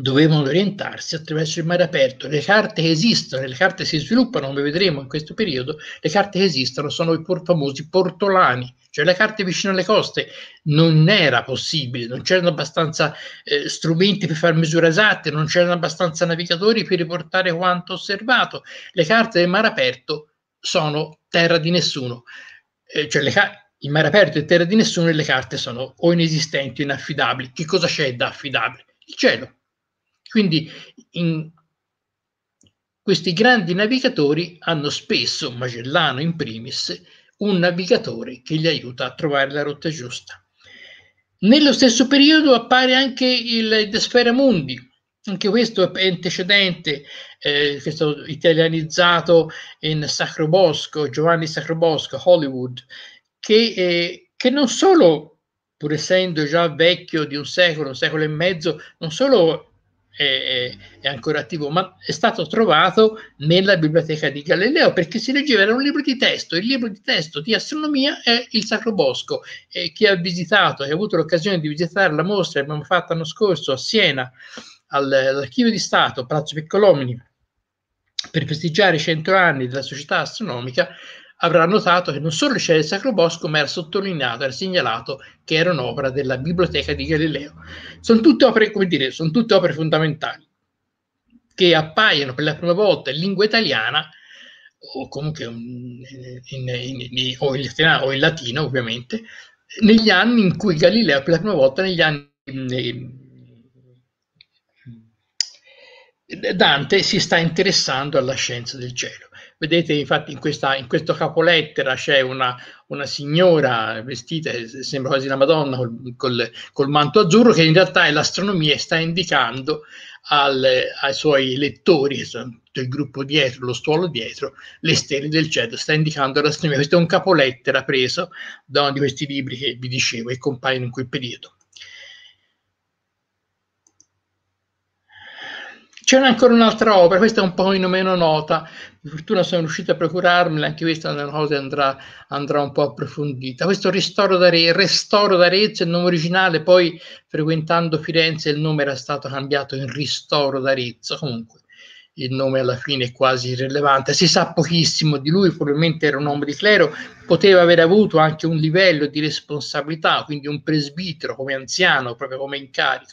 dovevano orientarsi attraverso il mare aperto. Le carte che esistono, le carte si sviluppano, come vedremo in questo periodo, le carte che esistono sono i famosi portolani, cioè le carte vicino alle coste. Non era possibile, non c'erano abbastanza eh, strumenti per fare misure esatte, non c'erano abbastanza navigatori per riportare quanto osservato. Le carte del mare aperto sono terra di nessuno. Eh, cioè le carte in mare aperto è terra di nessuno e le carte sono o inesistenti o inaffidabili. Che cosa c'è da affidabile? Il cielo quindi in, questi grandi navigatori hanno spesso, Magellano in primis, un navigatore che gli aiuta a trovare la rotta giusta. Nello stesso periodo appare anche il De Sfera Mundi, anche questo è antecedente, eh, che italianizzato in Sacro Bosco, Giovanni Sacro Bosco, Hollywood, che, eh, che non solo, pur essendo già vecchio di un secolo, un secolo e mezzo, non solo è, è, ancora attivo, ma è stato trovato nella biblioteca di Galileo perché si leggeva, era un libro di testo, il libro di testo di astronomia è il Sacro Bosco e chi ha visitato, e ha avuto l'occasione di visitare la mostra che abbiamo fatto l'anno scorso a Siena, all'Archivio di Stato, Palazzo Piccolomini, per festeggiare i cento anni della Società Astronomica, avrà notato che non solo il cielo del Sacro Bosco, ma era sottolineato, era segnalato che era un'opera della Biblioteca di Galileo. Sono tutte opere, come dire, sono tutte opere fondamentali che appaiono per la prima volta in lingua italiana o comunque in, in, in, o, in latino, o in latino ovviamente, negli anni in cui Galileo per la prima volta, negli anni... Nei, eh, Dante si sta interessando alla scienza del cielo. Vedete infatti in, questa, in questo capolettera c'è una, una, signora vestita, eh, sembra quasi una Madonna, col, col, col, manto azzurro, che in realtà è l'astronomia e sta indicando al, ai suoi lettori, tutto il gruppo dietro, lo stuolo dietro, le stelle del cielo, sta indicando l'astronomia. Questo è un capolettera preso da uno di questi libri che vi dicevo e compaiono in quel periodo. C'era ancora un'altra opera, questa è un po' meno nota, di fortuna sono riuscito a procurarmela, anche questa è una cosa che andrà, andrà un po' approfondita. Questo ristoro d'Arezzo, restauro è il nome originale, poi frequentando Firenze il nome era stato cambiato in ristoro d'Arezzo, comunque il nome alla fine è quasi irrilevante, si sa pochissimo di lui, probabilmente era un uomo di clero, poteva aver avuto anche un livello di responsabilità, quindi un presbitero come anziano, proprio come incarico.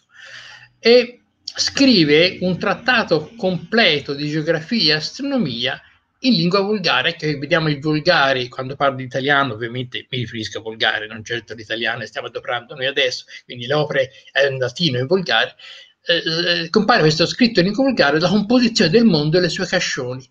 E scrive un trattato completo di geografia e astronomia in lingua volgare, che vediamo i volgari, quando parlo di italiano ovviamente mi riferisco a volgare, non certo l'italiano, stiamo adoperando noi adesso, quindi le opere eh, in latino e in volgare, eh, eh, compare questo scritto in lingua volgare, la composizione del mondo e le sue cascioni.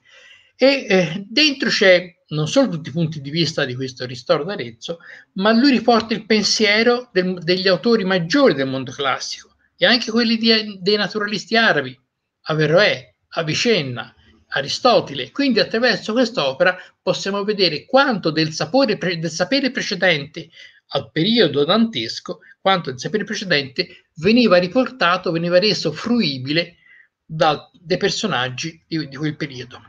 E eh, dentro c'è non solo tutti i punti di vista di questo ristoro d'Arezzo, ma lui riporta il pensiero del, degli autori maggiori del mondo classico, e anche quelli di, dei naturalisti arabi, Averroè, Avicenna, Aristotele. Quindi attraverso quest'opera possiamo vedere quanto del, sapore, del sapere precedente al periodo dantesco, quanto del sapere precedente veniva riportato, veniva reso fruibile da, dai personaggi di, di quel periodo.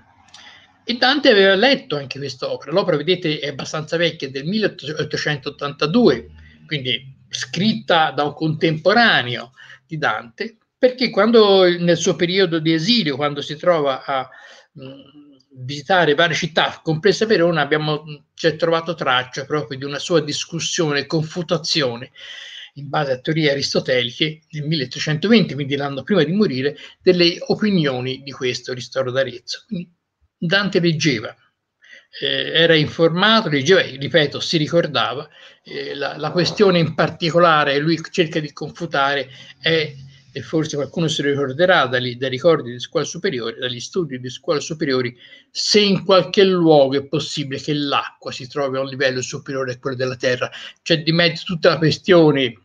E Dante aveva letto anche quest'opera. L'opera, vedete, è abbastanza vecchia, del 1882, quindi scritta da un contemporaneo di Dante, perché quando nel suo periodo di esilio, quando si trova a visitare varie città, compresa Verona, abbiamo c'è trovato traccia proprio di una sua discussione confutazione in base a teorie aristoteliche nel 1320, quindi l'anno prima di morire, delle opinioni di questo Ristoro d'Arezzo. Quindi Dante leggeva eh, era informato, diceva, eh, ripeto, si ricordava, eh, la, la, questione in particolare lui cerca di confutare è, e forse qualcuno si ricorderà dagli, dai ricordi di scuola superiore, dagli studi di scuola superiore, se in qualche luogo è possibile che l'acqua si trovi a un livello superiore a quello della terra, cioè di mezzo tutta la questione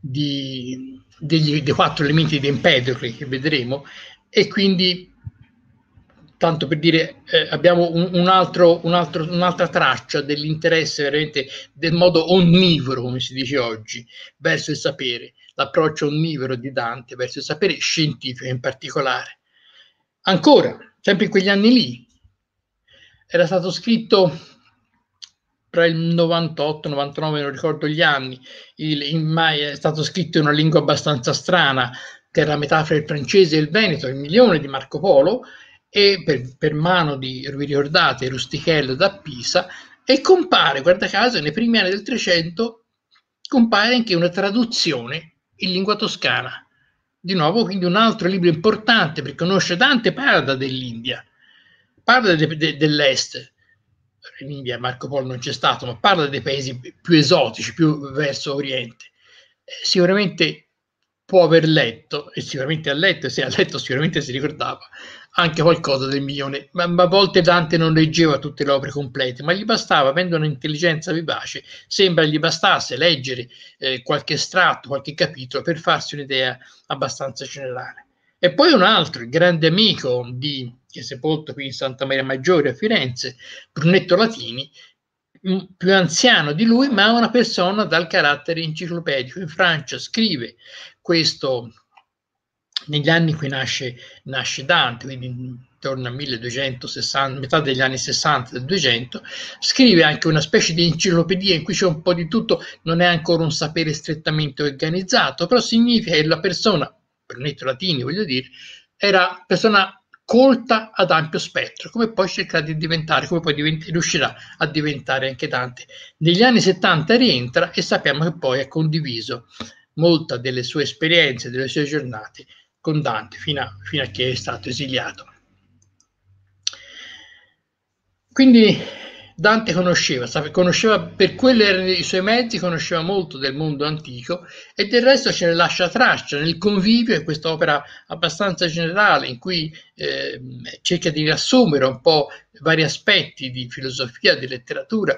di, degli, dei quattro elementi di Empedocle che vedremo e quindi tanto per dire, eh, abbiamo un, un altro, un altro, un'altra traccia dell'interesse veramente del modo onnivoro, come si dice oggi, verso il sapere, l'approccio onnivoro di Dante verso il sapere scientifico in particolare. Ancora, sempre in quegli anni lì, era stato scritto tra il 98 e il 99, non ricordo gli anni, il, mai è stato scritto in una lingua abbastanza strana, che era la metafora del francese e il veneto, il milione di Marco Polo, e per, per mano di, vi ricordate, Rustichello da Pisa, e compare, guarda caso, nei primi anni del 300 compare anche una traduzione in lingua toscana. Di nuovo, quindi un altro libro importante perché conosce Dante, parla dell'India, parla de, de, dell'Est. In India Marco Polo non c'è stato, ma parla dei paesi più esotici, più verso Oriente. Eh, sicuramente può aver letto, e sicuramente ha letto, e se ha letto sicuramente si ricordava, anche qualcosa del milione, ma, ma a volte Dante non leggeva tutte le opere complete, ma gli bastava, avendo un'intelligenza vivace, sembra gli bastasse leggere eh, qualche estratto, qualche capitolo per farsi un'idea abbastanza generale. E poi un altro, il grande amico di, che è sepolto qui in Santa Maria Maggiore a Firenze, Brunetto Latini, più anziano di lui, ma una persona dal carattere enciclopedico. In Francia scrive questo negli anni in cui nasce, nasce Dante, quindi intorno a 1260, metà degli anni 60 del 200, scrive anche una specie di enciclopedia in cui c'è un po' di tutto, non è ancora un sapere strettamente organizzato, però significa che la persona, per netto latini voglio dire, era persona colta ad ampio spettro, come poi cercherà di diventare, come poi divent- riuscirà a diventare anche Dante. Negli anni 70 rientra e sappiamo che poi ha condiviso molta delle sue esperienze, delle sue giornate con Dante fino a, fino a che è stato esiliato. Quindi Dante conosceva, conosceva per quelli erano i suoi mezzi, conosceva molto del mondo antico e del resto ce ne lascia traccia nel convivio, in opera abbastanza generale in cui eh, cerca di riassumere un po' vari aspetti di filosofia, di letteratura,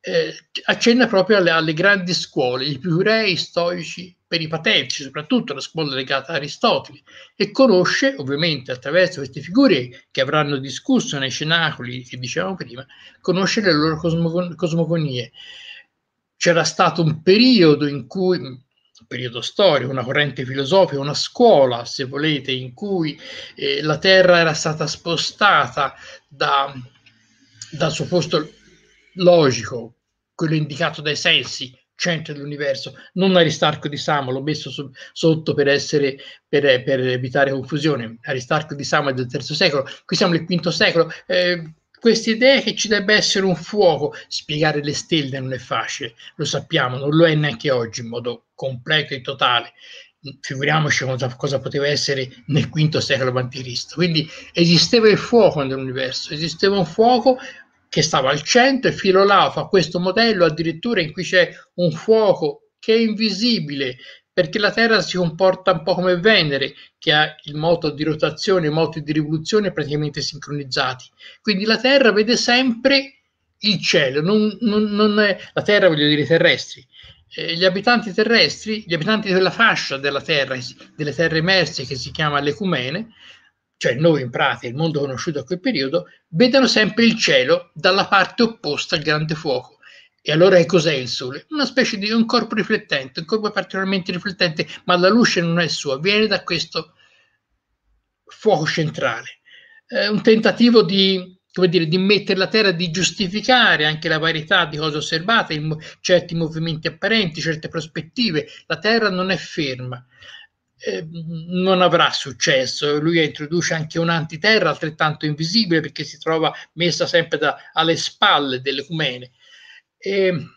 eh, accenna proprio alle, alle grandi scuole, i piurei, stoici per i patetici, soprattutto la scuola legata a Aristotele, e conosce, ovviamente attraverso queste figure che avranno discusso nei cenacoli che dicevamo prima, conosce le loro cosmogonie. C'era stato un periodo in cui, un periodo storico, una corrente filosofica, una scuola, se volete, in cui eh, la Terra era stata spostata da, dal suo posto logico, quello indicato dai sensi, centro dell'universo, non Aristarco di Samo, l'ho messo su, sotto per, essere, per, per, evitare confusione. Aristarco di Samo è del terzo secolo, qui siamo nel quinto secolo. Eh, queste idee che ci debba essere un fuoco, spiegare le stelle non è facile, lo sappiamo, non lo è neanche oggi in modo completo e totale. Figuriamoci cosa, cosa poteva essere nel quinto secolo a.C. Quindi esisteva il fuoco nell'universo, esisteva un fuoco che stava al centro e Filolao fa questo modello addirittura in cui c'è un fuoco che è invisibile perché la Terra si comporta un po' come Venere, che ha il moto di rotazione, i moti di rivoluzione praticamente sincronizzati. Quindi la Terra vede sempre il cielo, non, non, non è, la Terra voglio dire i terrestri. Eh, gli abitanti terrestri, gli abitanti della fascia della Terra, delle terre emerse che si chiama le Cumene, cioè noi in pratica, il mondo conosciuto a quel periodo, vedono sempre il cielo dalla parte opposta al grande fuoco. E allora cos'è il Sole? Una specie di un corpo riflettente, un corpo particolarmente riflettente, ma la luce non è sua, viene da questo fuoco centrale. Eh, un tentativo di, come dire, di mettere la Terra, di giustificare anche la varietà di cose osservate, certi movimenti apparenti, certe prospettive. La Terra non è ferma. Ehm, non avrà successo. Lui introduce anche un'antiterra altrettanto invisibile perché si trova messa sempre da, alle spalle delle cumene. E, ehm,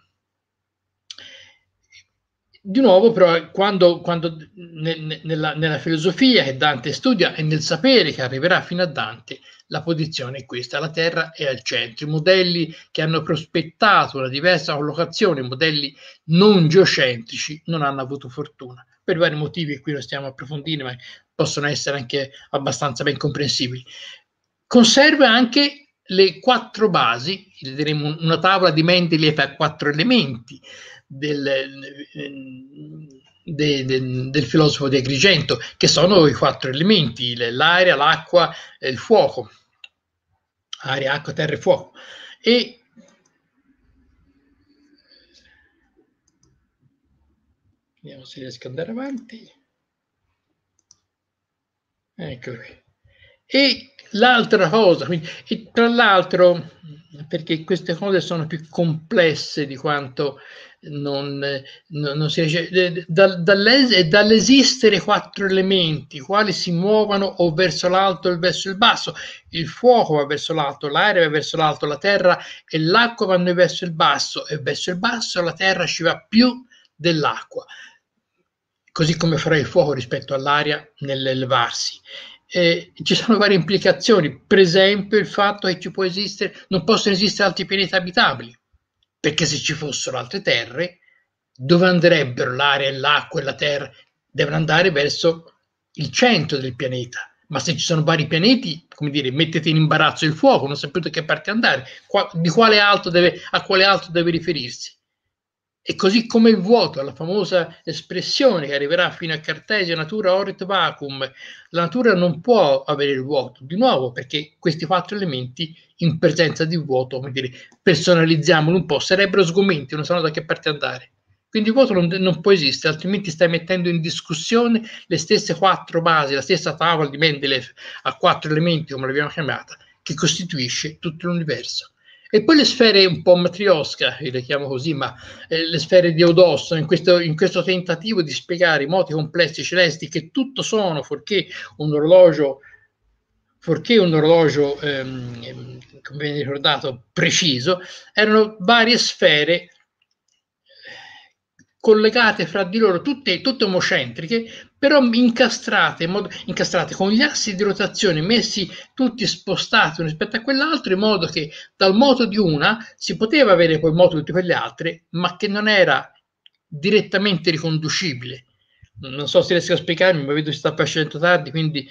di nuovo, però, quando, quando nel, nella, nella, filosofia che Dante studia e nel sapere che arriverà fino a Dante, la posizione è questa: la Terra è al centro. I modelli che hanno prospettato una diversa collocazione, modelli non geocentrici, non hanno avuto fortuna per vari motivi che qui lo stiamo approfondendo, ma possono essere anche abbastanza ben comprensibili. Conserva anche le quattro basi, vedremo una tavola di Mendeleev a quattro elementi del, del, del, del filosofo di Agrigento, che sono i quattro elementi, l'aria, l'acqua, e il fuoco, aria, acqua, terra e fuoco. E Vediamo se riesco ad andare avanti. Ecco qui. E l'altra cosa, quindi, e tra l'altro, perché queste cose sono più complesse di quanto non, non, non si riesce, da, dall'esistere quattro elementi, quali si muovono o verso l'alto o verso il basso, il fuoco va verso l'alto, l'aria va verso l'alto, la terra e l'acqua vanno verso il basso e verso il basso la terra ci va più dell'acqua così come farà il fuoco rispetto all'aria nell'elevarsi. Eh, ci sono varie implicazioni, per esempio il fatto che ci può esistere, non possono esistere altri pianeti abitabili, perché se ci fossero altre terre, dove andrebbero l'aria, e l'acqua e la terra? Devono andare verso il centro del pianeta. Ma se ci sono vari pianeti, come dire, mettete in imbarazzo il fuoco, non sapete che parte andare, Qua, di quale alto deve, a quale alto deve riferirsi. E così come il vuoto, la famosa espressione che arriverà fino a Cartesio, natura orit vacuum, la natura non può avere il vuoto, di nuovo, perché questi quattro elementi in presenza di vuoto, come dire, personalizziamolo un po', sarebbero sgomenti, non sanno da che parte andare. Quindi il vuoto non, non, può esistere, altrimenti stai mettendo in discussione le stesse quattro basi, la stessa tavola di Mendeleev a quattro elementi, come l'abbiamo chiamata, che costituisce tutto l'universo. E poi le sfere un po' matriosca, le chiamo così, ma eh, le sfere di Odosso, in questo, in questo, tentativo di spiegare i moti complessi celesti che tutto sono, forché un orologio, forché un orologio ehm, ehm, come viene ricordato, preciso, erano varie sfere collegate fra di loro tutte, tutte omocentriche, però incastrate, mod- incastrate, con gli assi di rotazione messi tutti spostati uno rispetto a quell'altro, in modo che dal moto di una si poteva avere poi il moto di tutte quelle altre, ma che non era direttamente riconducibile. Non so se riesco a spiegarmi, ma vedo che si sta facendo tardi, quindi...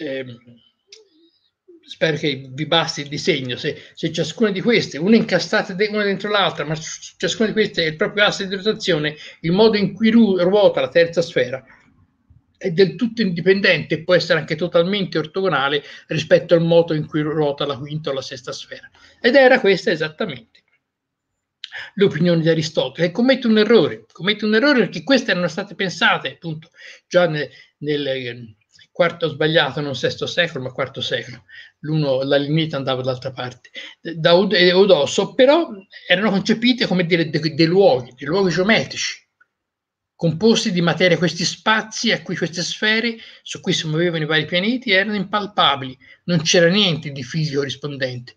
Ehm, spero che vi basti il disegno, se, se ciascuna di queste, una incastrata de- una dentro l'altra, ma ciascuna di queste è il proprio asse di rotazione, il modo in cui ru- ruota la terza sfera è del tutto indipendente e può essere anche totalmente ortogonale rispetto al modo in cui ruota la quinta o la sesta sfera. Ed era questa esattamente l'opinione di Aristotele e commette un errore, commette un errore perché queste erano state pensate appunto già nel, nel ehm, quarto sbagliato, non sesto secolo, ma quarto secolo. L'uno, la limita andava dall'altra parte. Da Eudosso, eh, però erano concepite come dei, dei luoghi, dei luoghi geometrici, composti di materia. Questi spazi a cui queste sfere, su cui si muovevano i vari pianeti, erano impalpabili, non c'era niente di fisico rispondente.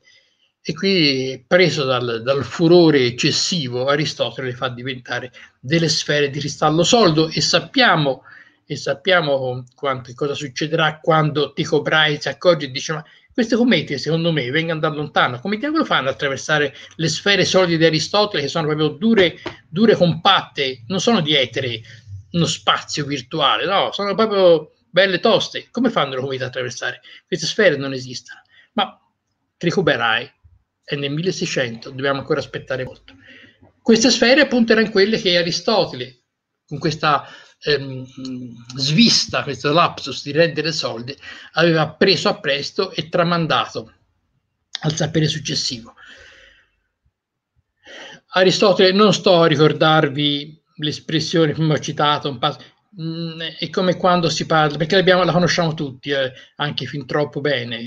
E qui, preso dal, dal, furore eccessivo, Aristotele le fa diventare delle sfere di cristallo solido e sappiamo e sappiamo quanto, cosa succederà quando Tico Brahe si accorge e dice ma queste comete secondo me vengono da lontano, come diavolo fanno ad attraversare le sfere solide di Aristotele che sono proprio dure, dure compatte, non sono di etere, uno spazio virtuale, no, sono proprio belle toste, come fanno le comete ad attraversare? Queste sfere non esistono, ma Tico Brahe è nel 1600, dobbiamo ancora aspettare molto. Queste sfere appunto erano quelle che Aristotele con questa ehm, svista, questo lapsus di rendere soldi, aveva preso a presto e tramandato al sapere successivo. Aristotele, non sto a ricordarvi l'espressione prima ho citato, un passo, mh, mm, è come quando si parla, perché la conosciamo tutti, eh, anche fin troppo bene,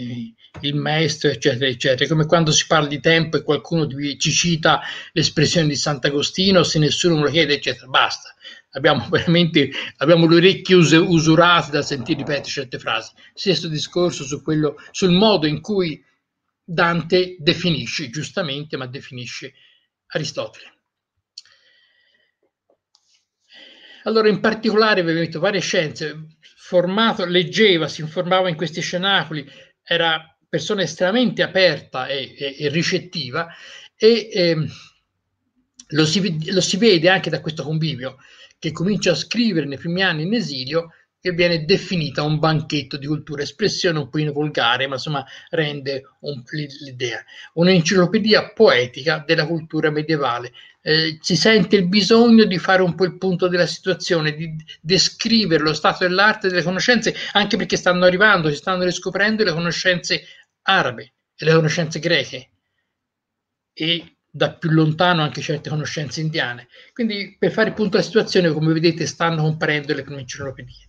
il maestro, eccetera, eccetera, è come quando si parla di tempo e qualcuno ci cita l'espressione di Sant'Agostino, se nessuno me lo chiede, eccetera, basta abbiamo *laughs* veramente abbiamo le orecchie us- usurate da sentire ripetere certe frasi. Stesso discorso su quello, sul modo in cui Dante definisce, giustamente, ma definisce Aristotele. Allora, in particolare, avevo detto varie scienze, formato, leggeva, si informava in questi scenacoli, era persona estremamente aperta e, e, e ricettiva e eh, lo, si, lo si vede anche da questo convivio che comincia a scrivere nei primi anni in esilio, che viene definita un banchetto di cultura, espressione un po' in volgare, ma insomma rende un, l'idea. Un'enciclopedia poetica della cultura medievale. Eh, si sente il bisogno di fare un po' il punto della situazione, di descrivere lo stato dell'arte delle conoscenze, anche perché stanno arrivando, si stanno riscoprendo le conoscenze arabe e le conoscenze greche. E da più lontano anche certe conoscenze indiane. Quindi per fare il punto della situazione, come vedete, stanno comparendo le comincinolopedie.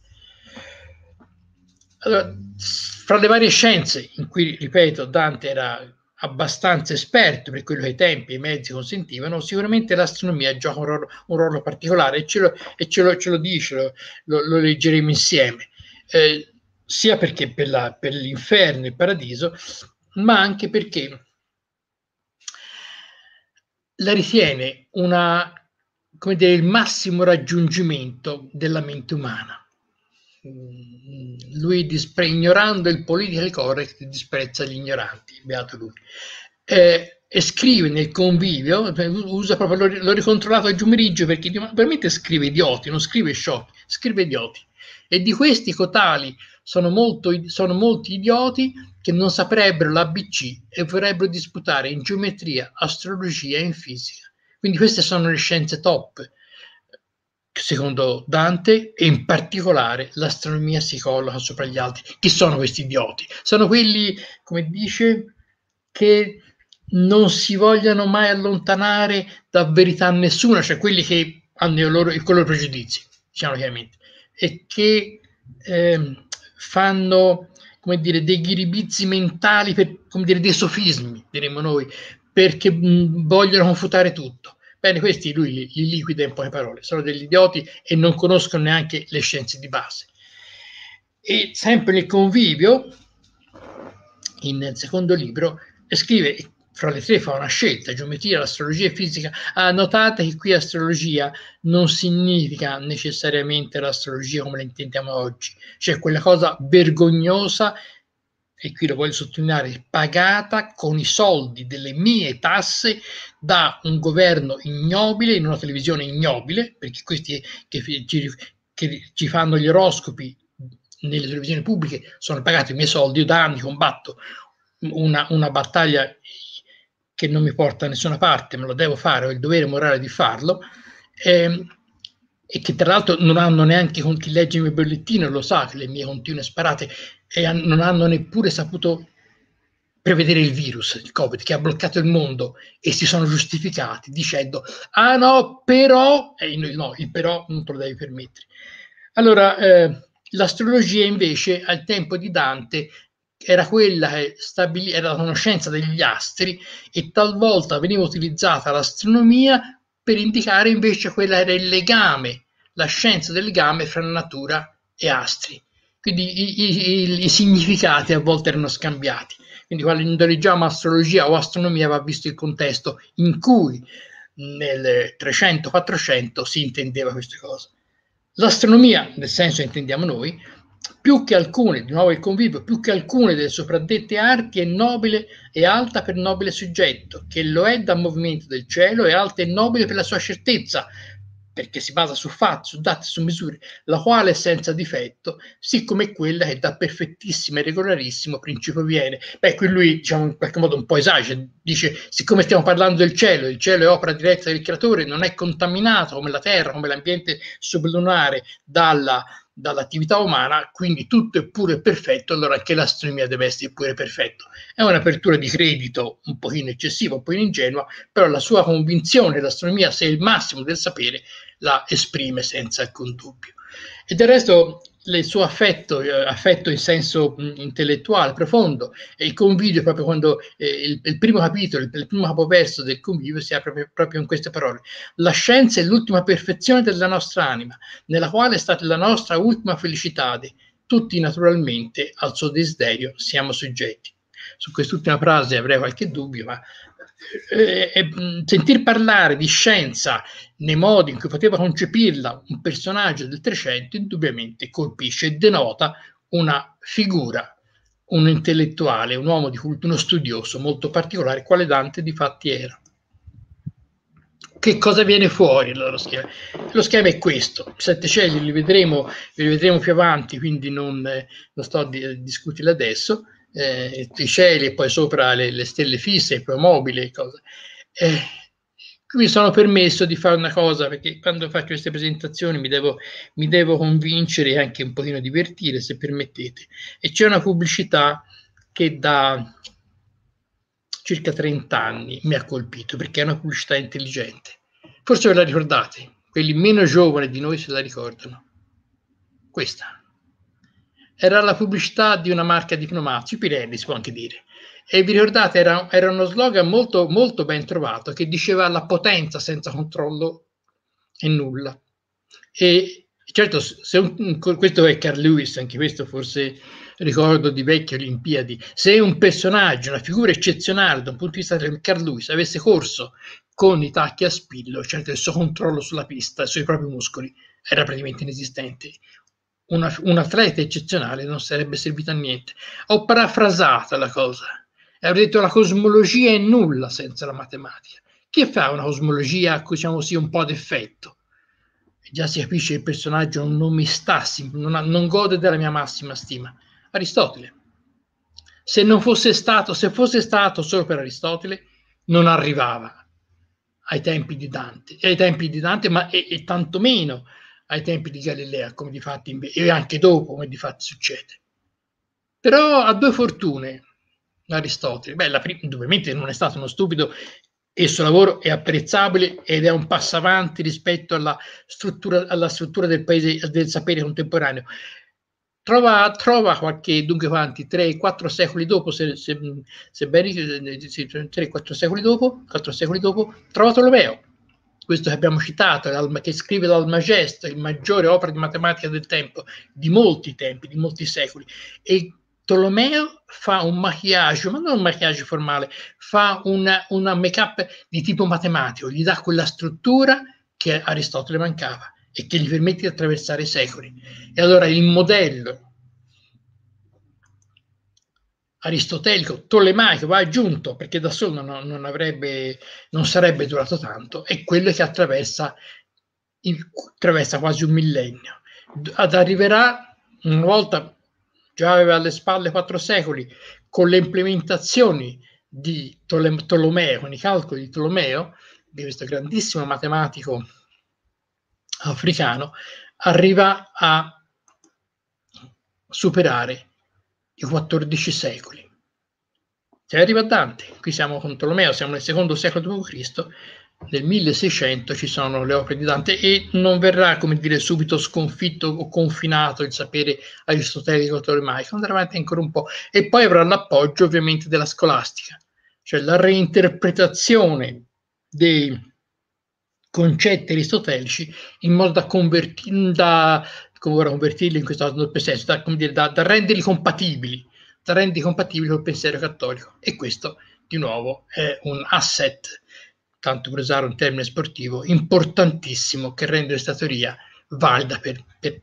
Allora, fra le varie scienze in cui, ripeto, Dante era abbastanza esperto per quello che i tempi e i mezzi consentivano, sicuramente l'astronomia gioca un ruolo, un ruolo particolare e ce lo, e ce lo, ce lo dice, lo, lo, leggeremo insieme, eh, sia perché per, la, per l'inferno e il paradiso, ma anche perché la ritiene una, come dire, il massimo raggiungimento della mente umana. Lui, dispre- ignorando il political correct, disprezza gli ignoranti, beato lui. Eh, e scrive nel convivio, usa proprio, l'ho, l'ho ricontrollato oggi pomeriggio perché veramente scrive idioti, non scrive sciocchi, scrive idioti. E di questi cotali sono, molto, sono molti idioti che non saprebbero l'ABC e vorrebbero disputare in geometria, astrologia e in fisica. Quindi queste sono le scienze top, secondo Dante, e in particolare l'astronomia si colloca sopra gli altri. Chi sono questi idioti? Sono quelli, come dice, che non si vogliono mai allontanare da verità nessuna, cioè quelli che hanno i loro, i loro pregiudizi, diciamo chiaramente, e che eh, fanno come dire, dei ghiribizzi mentali, per, come dire, dei sofismi, diremmo noi, perché mh, vogliono confutare tutto. Bene, questi lui li, li liquida in poche parole, sono degli idioti e non conoscono neanche le scienze di base. E sempre nel convivio, in, secondo libro, scrive fra le tre fa una scelta, geometria, astrologia e fisica. Ah, notate che qui astrologia non significa necessariamente l'astrologia come la intendiamo oggi, cioè quella cosa vergognosa, e qui lo voglio sottolineare, pagata con i soldi delle mie tasse da un governo ignobile, in una televisione ignobile, perché questi che ci, che ci fanno gli oroscopi nelle televisioni pubbliche sono pagati i miei soldi, io da anni combatto una, una battaglia che non mi porta a nessuna parte, me lo devo fare, ho il dovere morale di farlo, ehm, e che tra l'altro non hanno neanche, con chi legge il mio bollettino lo sa, che le mie continue sparate, e an- non hanno neppure saputo prevedere il virus, il Covid, che ha bloccato il mondo, e si sono giustificati dicendo, ah no, però, eh, no, il però non te lo devi permettere. Allora, eh, l'astrologia invece al tempo di Dante era quella che stabilì, era la conoscenza degli astri e talvolta veniva utilizzata l'astronomia per indicare invece quella era il legame, la scienza del legame fra natura e astri. Quindi i, i, i significati a volte erano scambiati. Quindi quando leggiamo astrologia o astronomia va visto il contesto in cui nel 300-400 si intendeva queste cose. L'astronomia, nel senso intendiamo noi, più che alcune, di nuovo il convivio, più che alcune delle sopraddette arti è nobile e alta per nobile soggetto, che lo è dal movimento del cielo, è alta e nobile per la sua certezza, perché si basa su fatti, su dati, su misure, la quale è senza difetto, siccome quella che da perfettissimo e regolarissimo principio viene. Beh, qui lui, diciamo, in qualche modo un po' esagia, dice, siccome stiamo parlando del cielo, il cielo è opera diretta del creatore, non è contaminato come la terra, come l'ambiente sublunare dalla dall'attività umana, quindi tutto è pure perfetto, allora anche l'astronomia deve essere pure perfetto. È un'apertura di credito un pochino eccessiva, un pochino ingenua, però la sua convinzione l'astronomia, se è il massimo del sapere la esprime senza alcun dubbio. E del resto il suo affetto, eh, affetto in senso intellettuale profondo. E il convivio, proprio quando eh, il, il, primo capitolo, il, primo capoverso del convivio si apre proprio, proprio in queste parole. La scienza è l'ultima perfezione della nostra anima, nella quale è stata la nostra ultima felicità. Tutti naturalmente al suo desiderio siamo soggetti. Su quest'ultima frase avrei qualche dubbio, ma eh, eh, sentir parlare di scienza nei modi in cui poteva concepirla un personaggio del Trecento indubbiamente colpisce e denota una figura, un intellettuale, un uomo di culto, uno studioso molto particolare, quale Dante di fatti era. Che cosa viene fuori allora, lo schema? Lo schema è questo, i sette cieli li vedremo, li vedremo più avanti, quindi non eh, lo sto a di, discutere adesso eh, cieli e poi sopra le, le stelle fisse, i promobili e cose. Eh, mi sono permesso di fare una cosa perché quando faccio queste presentazioni mi devo, mi devo convincere e anche un pochino divertire se permettete. E c'è una pubblicità che da circa 30 anni mi ha colpito perché è una pubblicità intelligente. Forse ve la ricordate, quelli meno giovani di noi se la ricordano. Questa. Era la pubblicità di una marca di pneumatici, Pirelli si può anche dire. E vi ricordate, era, era uno slogan molto, molto ben trovato che diceva la potenza senza controllo è nulla. E certo, se un, questo è Carl Lewis, anche questo forse ricordo di vecchie Olimpiadi, se un personaggio, una figura eccezionale da un punto di vista del Carl Lewis avesse corso con i tacchi a spillo, certo il suo controllo sulla pista, sui propri muscoli, era praticamente inesistente una, un atleta eccezionale non sarebbe servito a niente. Ho parafrasato la cosa e ho detto la cosmologia è nulla senza la matematica. Che fa una cosmologia, diciamo così, un po' d'effetto? Già si capisce che il personaggio non mi sta, non, ha, non gode della mia massima stima. Aristotele. Se non fosse stato, se fosse stato solo per Aristotele, non arrivava ai tempi di Dante, ai tempi di Dante, ma e, e tantomeno ai tempi di Galilea, come di fatto e anche dopo, come di fatto succede. Però ha due fortune Aristotele. Beh, la prima, ovviamente non è stato uno stupido, e il suo lavoro è apprezzabile ed è un passo avanti rispetto alla struttura, alla struttura del paese del sapere contemporaneo. Trova, trova qualche, dunque quanti, 3-4 secoli dopo, se, se, se ben 3-4 secoli dopo, 4 secoli dopo, trova Tolomeo, questo che abbiamo citato, che scrive l'Almagesto, il maggiore opera di matematica del tempo, di molti tempi, di molti secoli. E Tolomeo fa un maquillage, ma non un maquillage formale, fa una, una make-up di tipo matematico, gli dà quella struttura che Aristotele mancava e che gli permette di attraversare i secoli. E allora il modello aristotelico, tolemaico, va aggiunto perché da solo non, non, avrebbe, non sarebbe durato tanto, è quello che attraversa, il, attraversa quasi un millennio. Ad arriverà una volta già aveva alle spalle quattro secoli con le implementazioni di Tole- Tolomeo, con i calcoli di Tolomeo, di questo grandissimo matematico africano, arriva a superare i 14 secoli. Si arriva Dante, qui siamo con Tolomeo, siamo nel secondo secolo d.C., nel 1600 ci sono le opere di Dante e non verrà, come dire, subito sconfitto o confinato il sapere aristotelico o tolemaico, andrà avanti ancora un po' e poi avrà l'appoggio ovviamente della scolastica, cioè la reinterpretazione dei concetti aristotelici in modo da, converti- da come ora convertirli in questo doppio senso, da, come dire, da, da renderli compatibili, da renderli compatibili col pensiero cattolico. E questo, di nuovo, è un asset, tanto per usare un termine sportivo, importantissimo che rende questa teoria valida per, per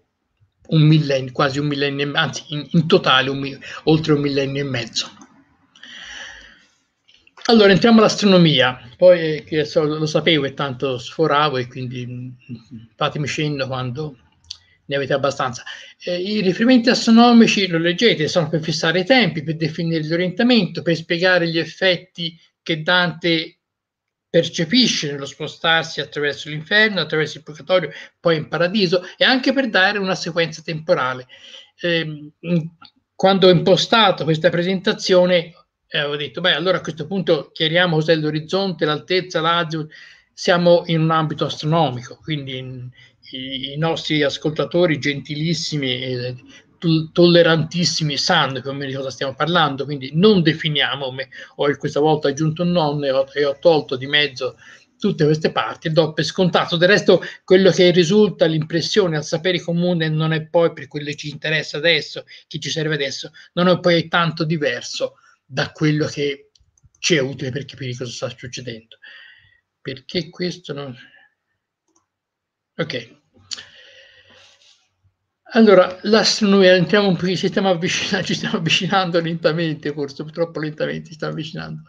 un millennio, quasi un millennio, anzi in, in totale un, oltre un millennio e mezzo. Allora, entriamo all'astronomia, poi eh, che so, lo sapevo e tanto sforavo e quindi mm, mm, fatemi scendo quando ne avete abbastanza. Eh, I riferimenti astronomici lo leggete, sono per fissare i tempi, per definire l'orientamento, per spiegare gli effetti che Dante percepisce nello spostarsi attraverso l'inferno, attraverso il purgatorio, poi in paradiso e anche per dare una sequenza temporale. Eh, quando ho impostato questa presentazione eh, ho detto, beh, allora a questo punto chiariamo cos'è l'orizzonte, l'altezza, l'azio, siamo in un ambito astronomico, quindi in, i, nostri ascoltatori gentilissimi e tollerantissimi sanno più o meno di cosa stiamo parlando, quindi non definiamo, ho questa volta aggiunto un nonno e ho, e ho tolto di mezzo tutte queste parti do per scontato. Del resto, quello che risulta, l'impressione al sapere comune non è poi, per quello che ci interessa adesso, che ci serve adesso, non è poi tanto diverso da quello che ci è utile per capire cosa sta succedendo. Perché questo non... Ok. Allora, l'astronomia, entriamo un po', ci stiamo, avvicinando, *laughs* ci stiamo avvicinando lentamente, forse purtroppo lentamente ci stiamo avvicinando.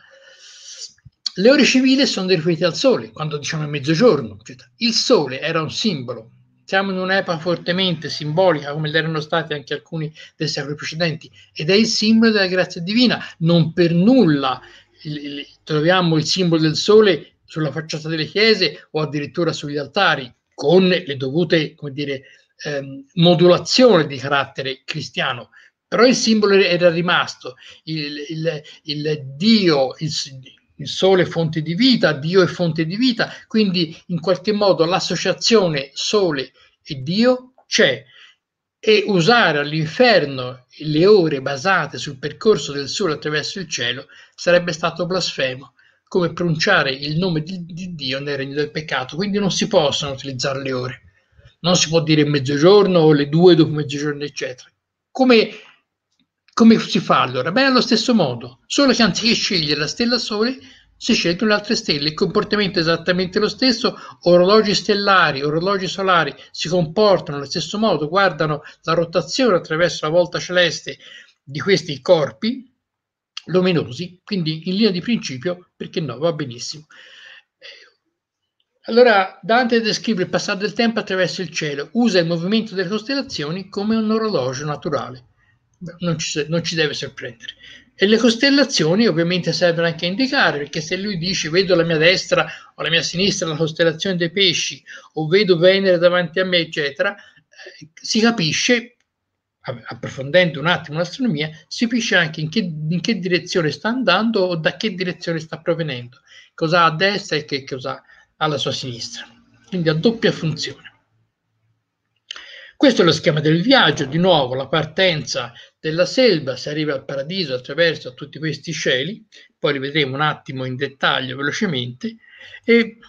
Le ore civili sono derivate dal Sole, quando diciamo è mezzogiorno. Cioè, il Sole era un simbolo, siamo in un'epoca fortemente simbolica, come l'erano stati anche alcuni dei secoli precedenti, ed è il simbolo della grazia divina. Non per nulla il, il, troviamo il simbolo del Sole sulla facciata delle chiese o addirittura sugli altari con le dovute, come dire, ehm, modulazioni di carattere cristiano, però il simbolo era rimasto, il, il, il Dio, il, il sole è fonte di vita, Dio è fonte di vita, quindi in qualche modo l'associazione sole e Dio c'è e usare all'inferno le ore basate sul percorso del sole attraverso il cielo sarebbe stato blasfemo come pronunciare il nome di, di Dio nel regno del peccato, quindi non si possono utilizzare le ore. Non si può dire mezzogiorno o le due dopo mezzogiorno, eccetera. Come, come si fa allora? Beh, allo stesso modo, solo che anziché scegliere la stella Sole, si scelgono le altre stelle. Il comportamento è esattamente lo stesso, orologi stellari, orologi solari si comportano allo stesso modo, guardano la rotazione attraverso la volta celeste di questi corpi luminosi, quindi in linea di principio, perché no, va benissimo. Eh, allora Dante descrive il passare del tempo attraverso il cielo, usa il movimento delle costellazioni come un orologio naturale, non ci, non ci deve sorprendere. E le costellazioni ovviamente servono anche a indicare, perché se lui dice vedo la mia destra o la mia sinistra la costellazione dei pesci, o vedo Venere davanti a me, eccetera, eh, si capisce approfondendo un attimo l'astronomia, si capisce anche in che, in che, direzione sta andando o da che direzione sta provenendo, cosa ha a destra e che cosa ha alla sua sinistra. Quindi ha doppia funzione. Questo è lo schema del viaggio, di nuovo la partenza della selva, si arriva al paradiso attraverso tutti questi cieli, poi li vedremo un attimo in dettaglio velocemente, e